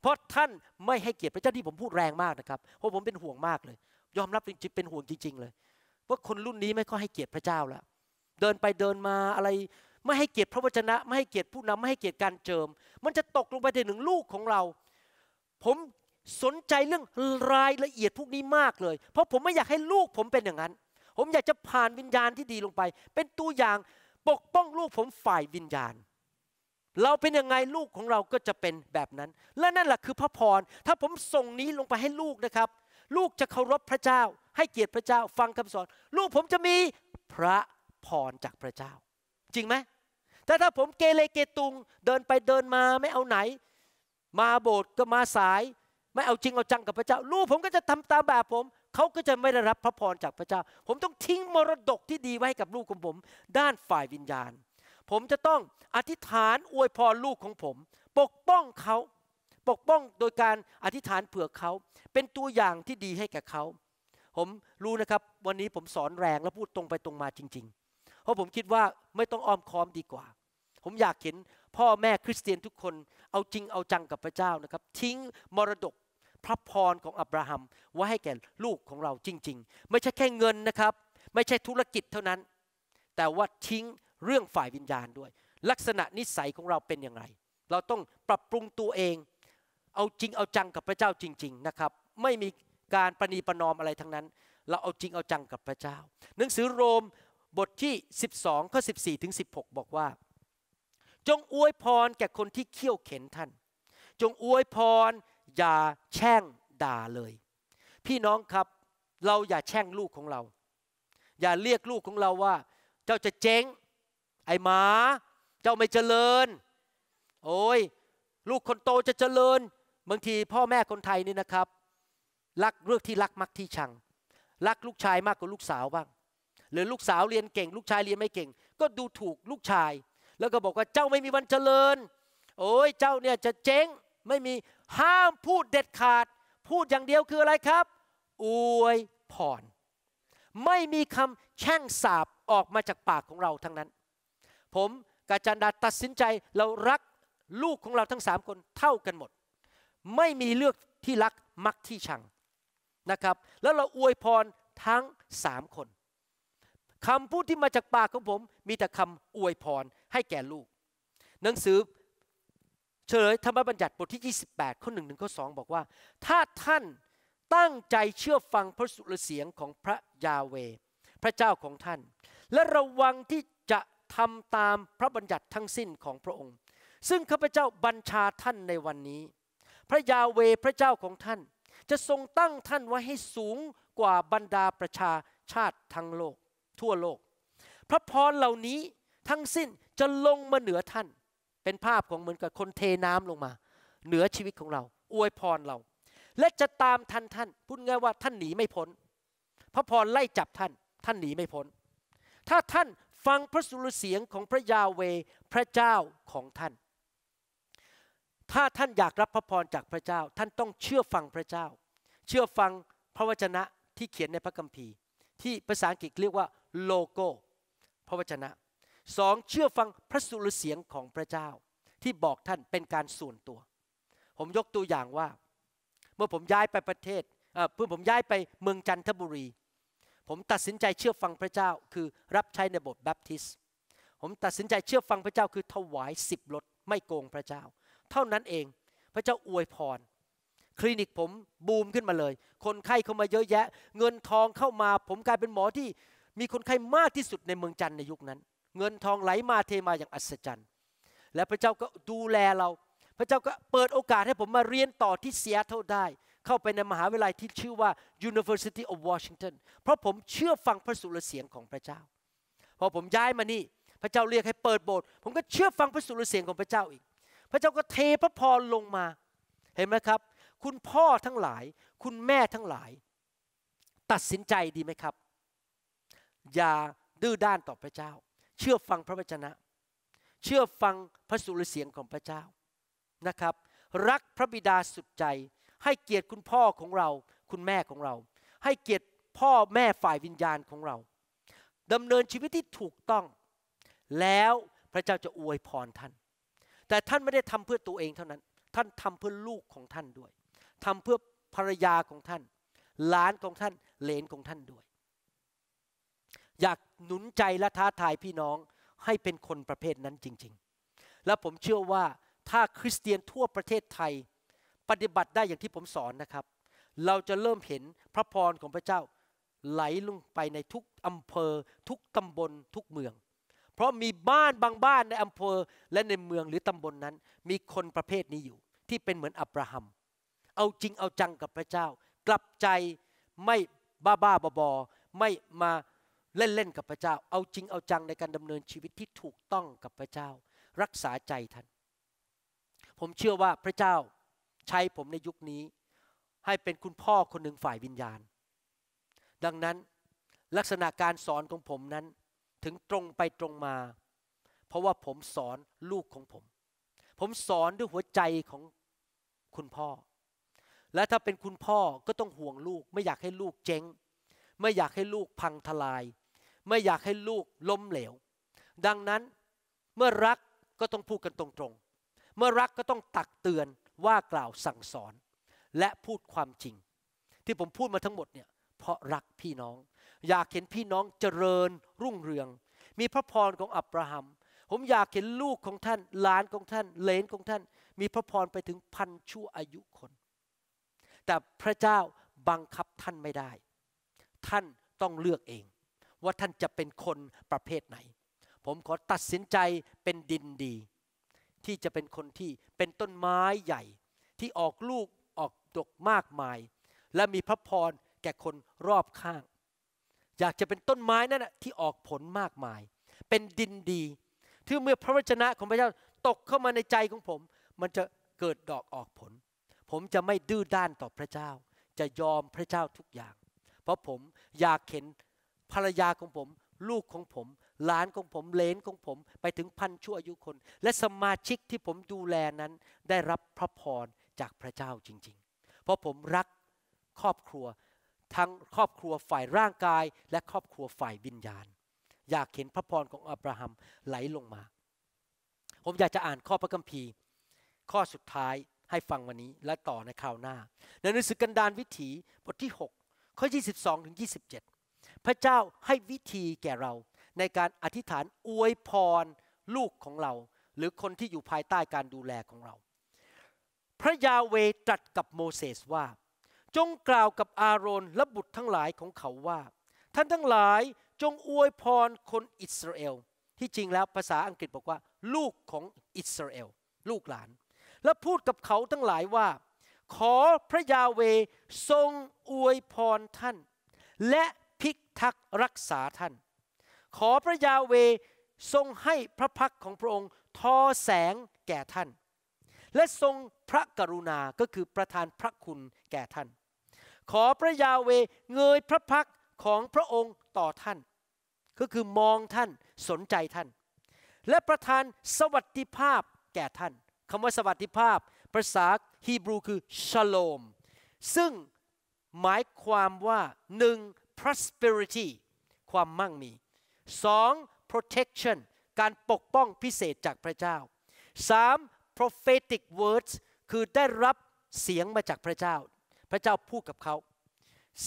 เพราะท่านไม่ให้เกียรติพระเจ้าที่ผมพูดแรงมากนะครับ เพราะผมเป็นห่วงมากเลย ยอมรับจริงๆเป็นห่วงจริงๆเลยว่าคนรุ่นนี้ไม่ค่อยให้เกียรติพระเจ้าแล้วเดินไปเดินมาอะไร ไม่ให้เกียรติพระวจนะไม่ให้เกียรติผู้นำไม่ให้เกียรติการเจิม มันจะตกลงไปในหนึ่งลูกของเรา ผมสนใจเรื่องรายละเอียดพวกนี้มากเลย เพราะผมไม่อยากให้ลูกผมเป็นอย่างนั้น ผมอยากจะผ่านวิญญาณที่ดีลงไป เป็นตัวอย่างปกป้องลูกผมฝ่ายวิญญาณเราเป็นยังไงลูกของเราก็จะเป็นแบบนั้น และนั่นแหละคือพระพรถ้าผมส่งนี้ลงไปให้ลูกนะครับ ลูกจะเคารพพระเจ้า ให้เกียรติพระเจ้าฟังคำสอน ลูกผมจะมีพระพรจากพระเจ้า จริงไหมแต่ถ้าผมเกเรเกตุงเดินไปเดินมาไม่เอาไหน มาโบสถ์ก็มาสาย ไม่เอาจริงเอาจังกับพระเจ้า ลูกผมก็จะทำตามแบบผม เขาก็จะไม่ได้รับพระพรจากพระเจ้า ผมต้องทิ้งมรดกที่ดีไว้กับลูกของผม ด้านฝ่ายวิญญาณผมจะต้องอธิษฐานอวยพรลูกของผม ปกป้องเขา ปกป้องโดยการอธิษฐานเผื่อเขาเป็นตัวอย่างที่ดีให้แก่เขา ผมรู้นะครับวันนี้ผมสอนแรงและพูดตรงไปตรงมาจริงๆ เพราะผมคิดว่าไม่ต้องอ้อมค้อมดีกว่า ผมอยากเห็น พ่อแม่คริสเตียนทุกคนเอาจริงเอาจังกับพระเจ้านะครับ ทิ้งมรดกพระพรของอับราฮัมไว้ให้แก่ลูกของเราจริง ๆ ไม่ใช่แค่เงินนะครับ ไม่ใช่ธุรกิจเท่านั้น แต่ว่าทิ้งเรื่องฝ่ายวิญญาณด้วย ลักษณะนิสัยของเราเป็นอย่างไรเราต้องปรับปรุงตัวเอง เอาจริงเอาจังกับพระเจ้าจริง ๆนะครับ ไม่มีการประนีประนอมอะไรทั้งนั้น เราเอาจริงเอาจังกับพระเจ้า หนังสือโรมบทที่ 12ข้อ14ถึง16 บอกว่า จงอวยพรแก่คนที่เคี่ยวเข็นท่าน จงอวยพรอย่าแช่งด่าเลย พี่น้องครับเราอย่าแช่งลูกของเรา อย่าเรียกลูกของเราว่า เจ้าจะเจ๊งไอ้หมาเจ้าไม่เจริญ โอ้ย ลูกคนโตจะเจริญ บางทีพ่อแม่คนไทยนี่นะครับรักเลือกที่รักมักที่ชัง รักลูกชายมากกว่าลูกสาวบ้างหรือลูกสาวเรียนเก่ง ลูกชายเรียนไม่เก่ง ก็ดูถูกลูกชาย แล้วก็บอกว่าเจ้าไม่มีวันเจริญ โอ้ย เจ้าเนี่ยจะเจ๊งไม่มีห้ามพูดเด็ดขาด พูดอย่างเดียวคืออะไรครับอวยพรไม่มีคำแช่งสาบออกมาจากปากของเราทั้งนั้นผมกาจันดาตัดสินใจเรารักลูกของเราทั้งสามคนเท่ากันหมด ไม่มีเลือกที่รัก มักที่ชังนะครับ แล้วเราอวยพรทั้งสามคนคำพูดที่มาจากปากของผม มีแต่คำอวยพรให้แก่ลูก หนังสือ เฉลยธรรมบัญญัติบทที่ 28ข้อหนึ่งึงข้อสองบอกว่า ถ้าท่านตั้งใจเชื่อฟังพระสุรเสียงของพระยาเว พระเจ้าของท่านและระวังที่ทำตามพระบัญญัติทั้งสิ้นของพระองค์ ซึ่งข้าพเจ้าบัญชาท่านในวันนี้ พระยาเวพระเจ้าของท่าน จะทรงตั้งท่านไว้ให้สูงกว่าบรรดาประชาชาติทั้งโลก ทั่วโลก พระพรเหล่านี้ทั้งสิ้นจะลงมาเหนือท่าน เป็นภาพของเหมือนกับคนเทน้ำลงมา เหนือชีวิตของเรา อวยพรเรา และจะตามทันท่าน พูดง่ายว่าท่านหนีไม่พ้นพระพรไล่จับท่านท่านหนีไม่พ้นถ้าท่านฟังพระสุรเสียงของพระยาเวพระเจ้าของท่าน ถ้าท่านอยากรับพระพรจากพระเจ้า ท่านต้องเชื่อฟังพระเจ้า เชื่อฟังพระวจนะที่เขียนในพระคัมภีร์ ที่ภาษาอังกฤษเรียกว่า โลโก้พระวจนะสอง เชื่อฟังพระสุรเสียงของพระเจ้า ที่บอกท่านเป็นการส่วนตัว ผมยกตัวอย่างว่าเมื่อผมย้ายไปประเทศเพื่อผมย้ายไปเมืองจันทบุรีผมตัดสินใจเชื่อฟังพระเจ้าคือรับใช้ในบทแบปทิสผมตัดสินใจเชื่อฟังพระเจ้าคือถวายสิบรถไม่โกงพระเจ้า เท่านั้นเองพระเจ้าอวยพร คลินิกผมบูมขึ้นมาเลย คนไข้เข้ามาเยอะแยะ เงินทองเข้ามาผมกลายเป็นหมอที่มีคนไข้มากที่สุดในเมืองจันในยุคนั้น เงินทองไหลมาเทมาอย่างอัศจรรย์และพระเจ้าก็ดูแลเรา พระเจ้าก็เปิดโอกาสให้ผมมาเรียนต่อที่เสียเท่าได้เข้าไป ในมหาวิทยาลัยที่ชื่อว่า University of Washington เพราะผมเชื่อฟังพระสุรเสียงของพระเจ้า พอผมย้ายมานี่พระเจ้าเรียกให้เปิดโบสถ์ผมก็เชื่อฟังพระสุรเสียงของพระเจ้าอีก พระเจ้าก็เทพระพรลงมา เห็นไหมครับ คุณพ่อทั้งหลาย คุณแม่ทั้งหลาย ตัดสินใจดีไหมครับ อย่าดื้อด้านต่อพระเจ้า เชื่อฟังพระวจนะ เชื่อฟังพระสุรเสียงของพระเจ้า นะครับ รักพระบิดาสุดใจให้เกียรติคุณพ่อของเรา คุณแม่ของเรา ให้เกียรติพ่อแม่ฝ่ายวิญญาณของเราดำเนินชีวิตที่ถูกต้อง แล้วพระเจ้าจะอวยพรท่าน แต่ท่านไม่ได้ทำเพื่อตัวเองเท่านั้น ท่านทำเพื่อลูกของท่านด้วยทำเพื่อภรรยาของท่านหลานของท่าน เลนของท่านด้วย อยากหนุนใจและท้าทายพี่น้องให้เป็นคนประเภทนั้นจริง ๆ และผมเชื่อว่าถ้าคริสเตียนทั่วประเทศไทยปฏิบัติได้อย่างที่ผมสอนนะครับ เราจะเริ่มเห็นพระพรของพระเจ้าไหลลงไปในทุกอำเภอทุกตำบลทุกเมือง เพราะมีบ้านบางบ้านในอำเภอและในเมืองหรือตำบลนนั้น มีคนประเภทนี้อยู่ ที่เป็นเหมือนอับราฮัมเอาจริงเอาจังกับพระเจ้า กลับใจไม่บ้าบ้าบอ ไม่มาเล่นเล่นกับพระเจ้า เอาจริงเอาจังในการดำเนินชีวิตที่ถูกต้องกับพระเจ้า รักษาใจท่านผมเชื่อว่าพระเจ้าใช้ผมในยุคนี้ให้เป็นคุณพ่อคนหนึ่งฝ่ายวิญญาณ ดังนั้นลักษณะการสอนของผมนั้นถึงตรงไปตรงมา เพราะว่าผมสอนลูกของผม ผมสอนด้วยหัวใจของคุณพ่อ และถ้าเป็นคุณพ่อก็ต้องห่วงลูก ไม่อยากให้ลูกเจ๊ง ไม่อยากให้ลูกพังทลาย ไม่อยากให้ลูกล้มเหลว ดังนั้นเมื่อรักก็ต้องพูดกันตรงๆ เมื่อรักก็ต้องตักเตือนว่ากล่าวสั่งสอนและพูดความจริง ที่ผมพูดมาทั้งหมดเนี่ยเพราะรักพี่น้อง อยากเห็นพี่น้องเจริญรุ่งเรือง มีพระพรของอับราฮัมผมอยากเห็นลูกของท่านหลานของท่านเลนของท่าน มีพระพรไปถึงพันชั่วอายุคน แต่พระเจ้าบังคับท่านไม่ได้ ท่านต้องเลือกเอง ว่าท่านจะเป็นคนประเภทไหน ผมขอตัดสินใจเป็นดินดีที่จะเป็นคนที่เป็นต้นไม้ใหญ่ ที่ออกลูกออกดกมากมาย และมีพระพรแก่คนรอบข้าง อยากจะเป็นต้นไม้นั่นนะที่ออกผลมากมาย เป็นดินดีที่เมื่อพระวจนะของพระเจ้าตกเข้ามาในใจของผม มันจะเกิดดอกออกผล ผมจะไม่ดื้อด้านต่อพระเจ้า จะยอมพระเจ้าทุกอย่าง เพราะผมอยากเห็นภรรยาของผม ลูกของผมหลานของผมเลนของผมไปถึงพันชั่วอายุคน และสมาชิกที่ผมดูแลนั้นได้รับพระพรจากพระเจ้าจริงๆ เพราะผมรักครอบครัวทั้งครอบครัวฝ่ายร่างกายและครอบครัวฝ่ายวิญญาณ อยากเห็นพระพรของอับราฮัมไหลลงมา ผมอยากจะอ่านข้อพระคัมภีร์ข้อสุดท้ายให้ฟังวันนี้และต่อในคราวหน้าในหนังสือกันดารวิถีบทที่ 6 ข้อ 22ถึง27 พระเจ้าให้วิธีแก่เราในการอธิษฐานอวยพรลูกของเรา หรือคนที่อยู่ภายใต้การดูแลของเรา พระยาเวตรัสกับโมเสสว่า จงกล่าวกับอาโรนและบุตรทั้งหลายของเขาว่า ท่านทั้งหลายจงอวยพรคนอิสราเอลที่จริงแล้วภาษาอังกฤษบอกว่า ลูกของอิสราเอลลูกหลาน และพูดกับเขาทั้งหลายว่า ขอพระยาเวทรงอวยพรท่าน และพิทักษ์รักษาท่านขอพระยาเวทรงให้พระพักของพระองค์ทอแสงแก่ท่าน และทรงพระกรุณา ก็คือประทานพระคุณแก่ท่าน ขอพระยาเวเงยพระพักของพระองค์ต่อท่าน ก็คือมองท่านสนใจท่าน และประทานสวัสดิภาพแก่ท่านคำว่าสวัสดิภาพภาษาฮีบรูคือชโลม ซึ่งหมายความว่าหนึ่ง prosperity ความมั่งมี 2. protection การปกป้องพิเศษจากพระเจ้า 3. prophetic words คือได้รับเสียงมาจากพระเจ้า พระเจ้าพูดกับเขา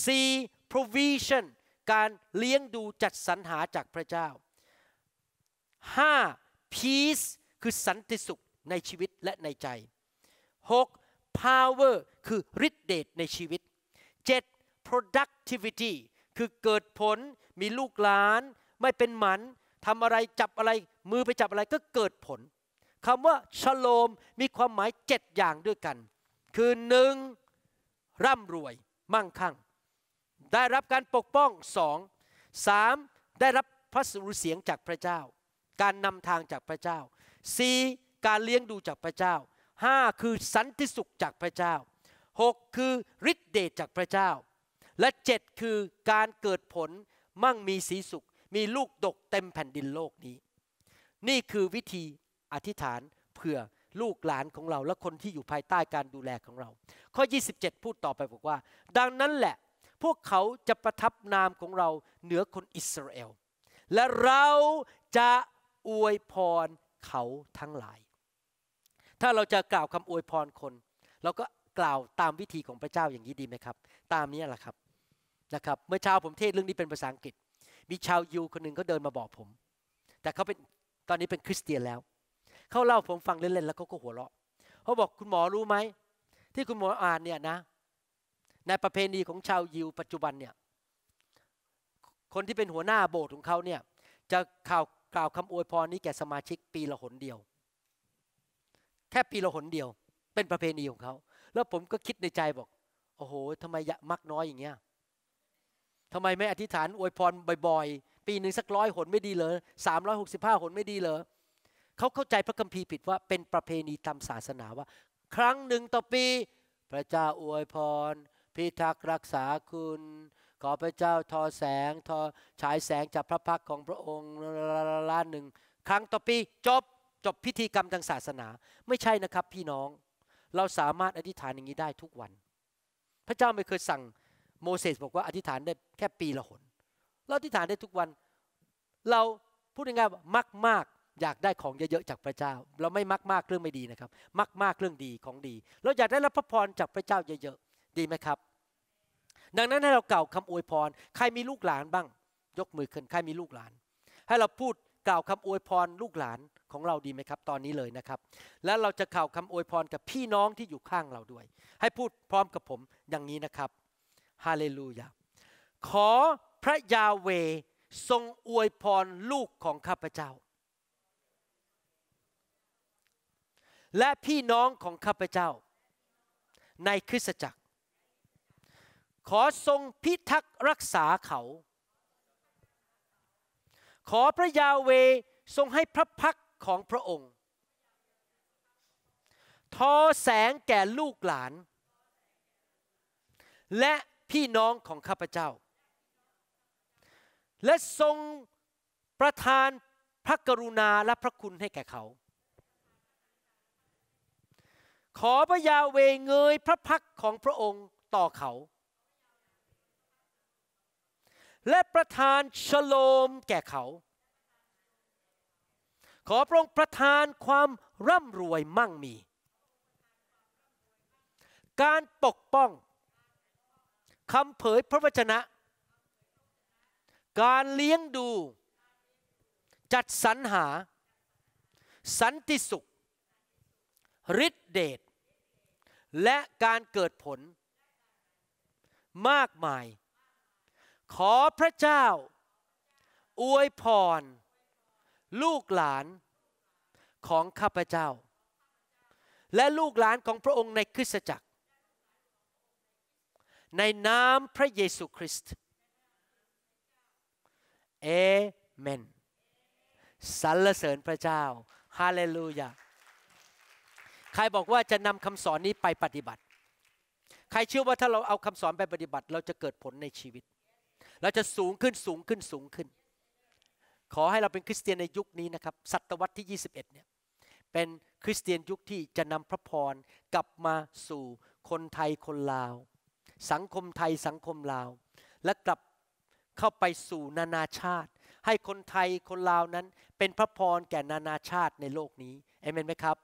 4. provision การเลี้ยงดูจัดสรรหาจากพระเจ้า 5. peace คือสันติสุขในชีวิตและในใจ 6. power คือฤทธิเดชในชีวิต 7. productivity คือเกิดผลมีลูกหลานไม่เป็นหมันทำอะไรจับอะไร มือไปจับอะไรก็เกิดผล คำว่าชโลมมีความหมายเจ็ดอย่างด้วยกัน คือหนึ่งร่ำรวยมั่งคั่ง ได้รับการปกป้องสองสามได้รับพระสุรเสียงจากพระเจ้า การนำทางจากพระเจ้าสี่การเลี้ยงดูจากพระเจ้าห้าคือ สันติสุขจากพระเจ้าหกคือฤทธิเดชจากพระเจ้า และเจ็ดคือการเกิดผลมั่งมีสีสุขมีลูกดกเต็มแผ่นดินโลกนี้ นี่คือวิธีอธิษฐานเผื่อลูกหลานของเรา และคนที่อยู่ภายใต้การดูแลของเรา ข้อ 27 พูดต่อไปบอกว่า ดังนั้นแหละ พวกเขาจะประทับนามของเราเหนือคนอิสราเอลและเราจะอวยพรเขาทั้งหลาย ถ้าเราจะกล่าวคำอวยพรคนเราก็กล่าวตามวิธีของพระเจ้าอย่างนี้ดีไหมครับ ตามนี้แหละครับนะครับ เมื่อเช้าผมเทศเรื่องนี้เป็นภาษาอังกฤษมีชาวยิวคนหนึ่งเขาเดินมาบอกผม แต่เขาเป็นตอนนี้เป็นคริสเตียนแล้ว เขาเล่าผมฟังเล่นๆแล้วเขาก็หัวเราะเขาบอกคุณหมอรู้ไหมที่คุณหมออ่านเนี่ยนะ ในประเพณีของชาวยิวปัจจุบันเนี่ย คนที่เป็นหัวหน้าโบสถ์ของเขาเนี่ย จะข่าวกล่าวคำอวยพรนี้แก่สมาชิกปีละหนเดียว แค่ปีละหนเดียว เป็นประเพณีของเขา แล้วผมก็คิดในใจบอกโอ้โหทำไมมักน้อยอย่างเงี้ยทำไมไม่อธิษฐานอวยพรบ่อยๆ ปีหนึ่งสักร้อยหนไม่ดีเลยสามร้อยหกสิบห้าหนไม่ดีเลยเขาเข้าใจพระคัมภีร์ผิดว่า เป็นประเพณีตามศาสนาว่า ครั้งหนึ่งต่อปี พระเจ้าอวยพรพิทักษรักษาคุณ ขอพระเจ้าทอแสงทอฉายแสงจากพระพักของพระองค์ล้านหนึ่งครั้งต่อปี จบจบพิธีกรรมทางศาสนา ไม่ใช่นะครับพี่น้องเราสามารถอธิษฐานอย่างนี้ได้ทุกวัน พระเจ้าไม่เคยสั่งโมเสสบอกว่าอธิษฐานได้แค่ปีละหนเราอธิษฐานได้ทุกวันเราพูดง่ายๆมักมากอยากได้ของเยอะๆ จากพระเจ้า เราไม่มักมากเรื่องไม่ดีนะครับมักมากเรื่องดีของดี เราอยากได้รับพระพรจากพระเจ้าเยอะๆ ดีไหมครับ ดังนั้นให้เราเก่าคำอวยพรใครมีลูกหลานบ้าง ยกมือขึ้นใครมีลูกหลาน ให้เราพูดกล่าวคำอวยพรลูกหลานของเราดีไหมครับ ตอนนี้เลยนะครับ แล้วเราจะกล่าวคำอวยพรกับพี่น้องที่อยู่ข้างเราด้วย ให้พูดพร้อมกับผมอย่างนี้นะครับฮาเลลูยา ขอพระยาเวทรงอวยพรลูกของข้าพเจ้า และพี่น้องของข้าพเจ้า ในคริสตจักร ขอทรงพิทักษ์รักษาเขา ขอพระยาเวทรงให้พระพักของพระองค์ ทอแสงแก่ลูกหลานและพี่น้องของข้าพเจ้า และทรงประทานพระกรุณาและพระคุณให้แก่เขา ขอพระยาเวเงยพระพักของพระองค์ต่อเขา และประทานชโลมแก่เขา ขอพระองค์ประทานความร่ำรวยมั่งมี การปกป้องคำเผยพระวจนะ การเลี้ยงดู จัดสรรหา สันติสุข ฤทธิเดช และการเกิดผล มากมาย ขอพระเจ้า อวยพร ลูกหลานของข้าพเจ้า และลูกหลานของพระองค์ในคริสตจักรในนามพระเยซูคริสต์ เอเมนสรรเสริญพระเจ้าฮาเลลูยา ใครบอกว่าจะนำคำสอนนี้ไปปฏิบัติ ใครเชื่อว่าถ้าเราเอาคำสอนไปปฏิบัติ เราจะเกิดผลในชีวิต เราจะสูงขึ้นสูงขึ้นสูงขึ้น ขอให้เราเป็นคริสเตียนในยุคนี้นะครับศตวรรษที่ 21เนี่ยเป็นคริสเตียนยุคที่จะนำพระพร กลับมาสู่คนไทยคนลาวสังคมไทยสังคม ลาว และกลับเข้าไปสู่นานาชาติ ให้คนไทยคนลาวนั้นเป็นพระพรแก่นานาชาติในโลกนี้เอเมนไหมครับ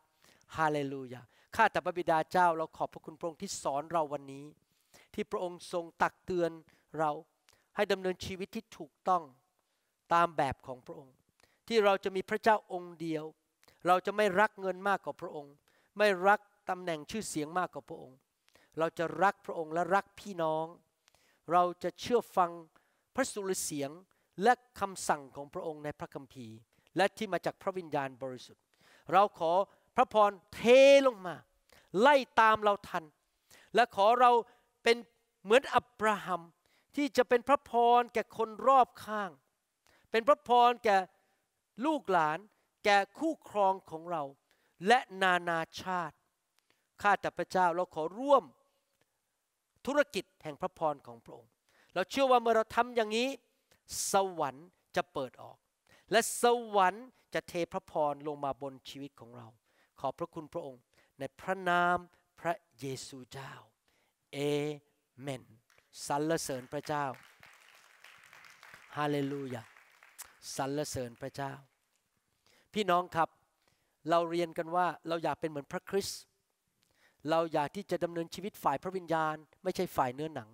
ฮาเลลูยาข้าแต่พระบิดาเจ้าเราขอบพระคุณพระองค์ที่สอนเราวันนี้ ที่พระองค์ทรงตักเตือนเราให้ดำเนินชีวิตที่ถูกต้องตามแบบของพระองค์ ที่เราจะมีพระเจ้าองค์เดียว เราจะไม่รักเงินมากกว่าพระองค์ ไม่รักตำแหน่งชื่อเสียงมากกว่าพระองค์เราจะรักพระองค์และรักพี่น้อง เราจะเชื่อฟังพระสุรเสียงและคำสั่งของพระองค์ในพระคัมภีร์ และที่มาจากพระวิญญาณบริสุทธิ์ เราขอพระพรเทลงมา ไล่ตามเราทัน และขอเราเป็นเหมือนอับราฮัมที่จะเป็นพระพรแก่คนรอบข้าง เป็นพระพรแก่ลูกหลานแก่คู่ครองของเรา และนานาชาติ ข้าแต่พระเจ้าเราขอร่วมธุรกิจแห่งพระพรของพระองค์ เราเชื่อว่าเมื่อเราทำอย่างนี้ สวรรค์จะเปิดออก และสวรรค์จะเทพระพรลงมาบนชีวิตของเรา ขอบพระคุณพระองค์ในพระนามพระเยซูเจ้าเอเมนสรรเสริญพระเจ้าฮาเลลูยาสรรเสริญพระเจ้า พี่น้องครับเราเรียนกันว่าเราอยากเป็นเหมือนพระคริสต์เราอยากที่จะดำเนินชีวิตฝ่ายพระวิญญาณไม่ใช่ฝ่ายเนื้อหนัง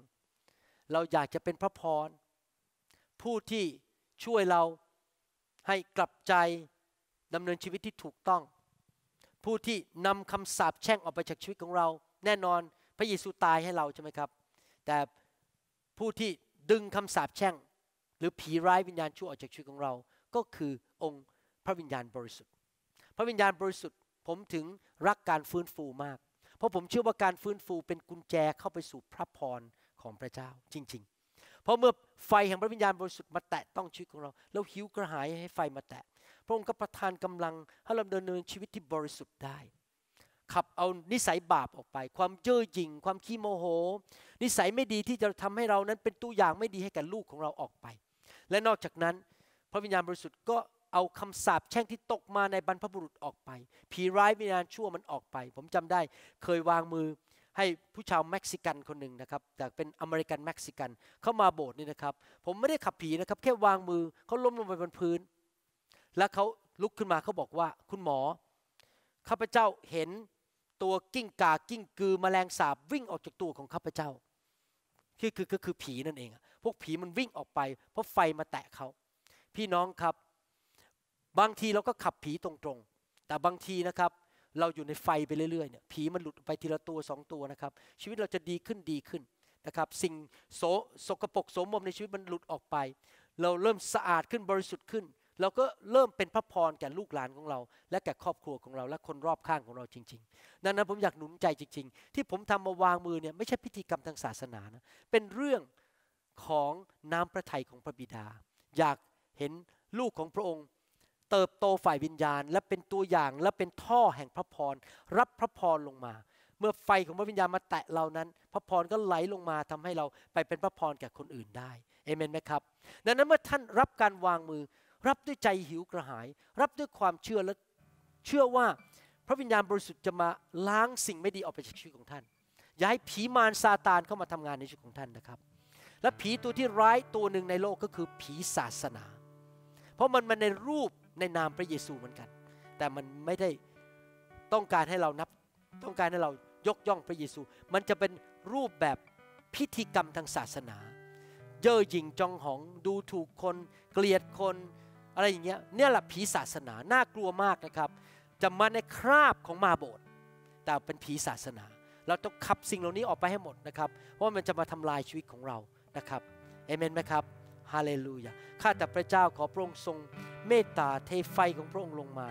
เราอยากจะเป็นพระพรผู้ที่ช่วยเราให้กลับใจดำเนินชีวิตที่ถูกต้อง ผู้ที่นำคำสาปแช่งออกไปจากชีวิตของเรา แน่นอนพระเยซูตายให้เราใช่ไหมครับ แต่ผู้ที่ดึงคำสาปแช่ง หรือผีร้ายวิญญาณชั่วออกจากชีวิตของเรา ก็คือองค์พระวิญญาณบริสุทธิ์ พระวิญญาณบริสุทธิ์ ผมถึงรักการฟื้นฟูมากเพราะผมเชื่อว่าการฟื้นฟูเป็นกุญแจเข้าไปสู่พระพรของพระเจ้าจริง ๆ เพราะเมื่อไฟแห่งพระวิญญาณบริสุทธิ์มาแตะต้องชีวิตของเราแล้วหิวกระหายให้ไฟมาแตะ พระองค์ก็ประทานกำลังให้เราดำเนินชีวิตที่บริสุทธิ์ได้ ขับเอานิสัยบาปออกไป ความเย่อหยิ่งความขี้โมโห นิสัยไม่ดีที่จะทำให้เรานั้นเป็นตัวอย่างไม่ดีให้กับลูกของเราออกไป และนอกจากนั้น พระวิญญาณบริสุทธิ์ก็เอาคำสาปแช่งที่ตกมาในบรรพบุรุษออกไป ผีร้ายวิญญาณชั่วมันออกไป ผมจำได้เคยวางมือให้ผู้ชาวเม็กซิกันคนหนึ่งนะครับ แต่เป็นอเมริกันเม็กซิกัน เข้ามาโบสถ์นี่นะครับ ผมไม่ได้ขับผีนะครับ แค่วางมือเขาล้มลงไปบนพื้น แล้วเขาลุกขึ้นมาเขาบอกว่าคุณหมอข้าพเจ้าเห็นตัวกิ้งกา กิ้งกือมแมลงสาบวิ่งออกจากตัวของข้าพเจ้าคือคือก็คือผีนั่นเองพวกผีมันวิ่งออกไป เพราะไฟมาแตะเขาพี่น้องครับบางทีเราก็ขับผีตรงๆ แต่บางทีนะครับเราอยู่ในไฟไปเรื่อยๆ เนี่ยผีมันหลุดไปทีละตัวสองตัวนะครับชีวิตเราจะดีขึ้นดีขึ้นนะครับสิ่งโสสกปรกสมมมในชีวิตมันหลุดออกไป เราเริ่มสะอาดขึ้นบริสุทธิ์ขึ้น เราก็เริ่มเป็นพระพรแก่ลูกหลานของเราและแก่ครอบครัวของเราและคนรอบข้างของเราจริงๆนั้นนะผมอยากหนุนใจจริง ๆ ที่ผมทำมาวางมือเนี่ยไม่ใช่พิธีกรรมทางศาสนานะเป็นเรื่องของน้ำพระทัยของพระบิดา อยากเห็นลูกของพระองค์เติบโตฝ่ายวิญญาณ และเป็นตัวอย่าง และเป็นท่อแห่งพระพร รับพระพรลงมา เมื่อไฟของพระวิญญาณมาแตะเรานั้น พระพรก็ไหลลงมาทำให้เราไปเป็นพระพรแก่คนอื่นได้เอเมนไหมครับ ดังนั้นเมื่อท่านรับการวางมือ รับด้วยใจหิวกระหาย รับด้วยความเชื่อและเชื่อว่าพระวิญญาณบริสุทธิ์จะมาล้างสิ่งไม่ดีออกไปจากชีวิตของท่านอย่าให้ผีมารซาตานเข้ามาทำงานในชีวิตของท่านนะครับ และผีตัวที่ร้ายตัวหนึ่งในโลกก็คือผีศาสนา เพราะมันมาในรูปในนามพระเยซูเหมือนกัน แต่มันไม่ได้ต้องการให้เรานับ ต้องการให้เรายกย่องพระเยซู มันจะเป็นรูปแบบพิธีกรรมทางศาสนา เย่อหยิ่งจองหองดูถูกคน เกลียดคน อะไรอย่างเงี้ย เนี่ยแหละผีศาสนา น่ากลัวมากนะครับ จะมาในคราบของมาโบสถ์แต่เป็นผีศาสนา เราต้องขับสิ่งเหล่านี้ออกไปให้หมดนะครับ เพราะมันจะมาทำลายชีวิตของเรา นะครับเอเมนไหมครับ ฮาเลลูยาข้าแต่พระเจ้าขอพระองค์ทรงเมตตาเทไฟของพระองค์ลงมา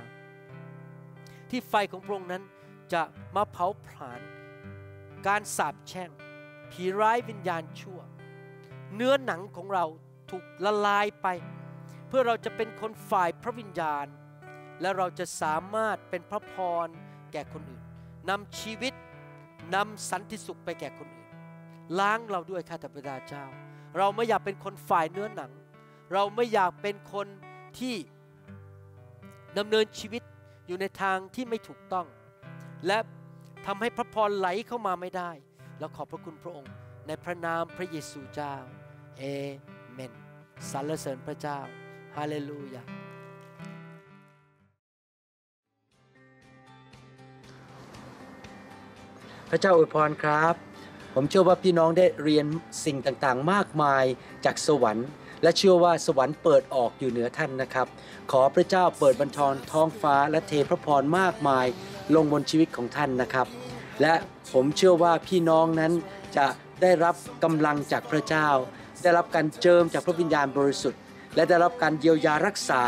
ที่ไฟของพระองค์นั้นจะมาเผาผลาญการสาปแช่งผีร้ายวิญญาณชั่ว เนื้อหนังของเราถูกละลายไป เพื่อเราจะเป็นคนฝ่ายพระวิญญาณ และเราจะสามารถเป็นพระพร แก่คนอื่นนำชีวิตนำสันติสุขไปแก่คนอื่น ล้างเราด้วยข้าแต่พระเจ้า เราไม่อยากเป็นคนฝ่ายเนื้อหนังเราไม่อยากเป็นคนที่ดำเนินชีวิตอยู่ในทางที่ไม่ถูกต้อง และทำให้พระพรไหลเข้ามาไม่ได้เราขอบพระคุณพระองค์ ในพระนามพระเยซูเจ้า เอเมน สรรเสริญพระเจ้า ฮาเลลูยา พระเจ้าอวยพรครับ ผมเชื่อว่าพี่น้องได้เรียนสิ่งต่าง ๆ มากมายจากสวรรค์และเชื่อว่าสวรรค์เปิดออกอยู่เหนือท่านนะครับ ขอพระเจ้าเปิดบันทอนท้องฟ้าและเทพระพรมากมาย ลงบนชีวิตของท่านนะครับ และผมเชื่อว่าพี่น้องนั้นจะได้รับกำลังจากพระเจ้า ได้รับการเจิมจากพระวิญญาณบริสุทธิ์ และได้รับการเยียวยารักษา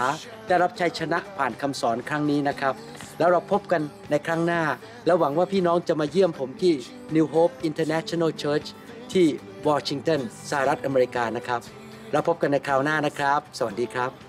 ได้รับชัยชนะผ่านคำสอนครั้งนี้นะครับ แล้วเราพบกันในครั้งหน้า และหวังว่าพี่น้องจะมาเยี่ยมผมที่ New Hope International Church ที่วอชิงตันสหรัฐอเมริกานะครับแล้วพบกันในคราวหน้านะครับ สวัสดีครับ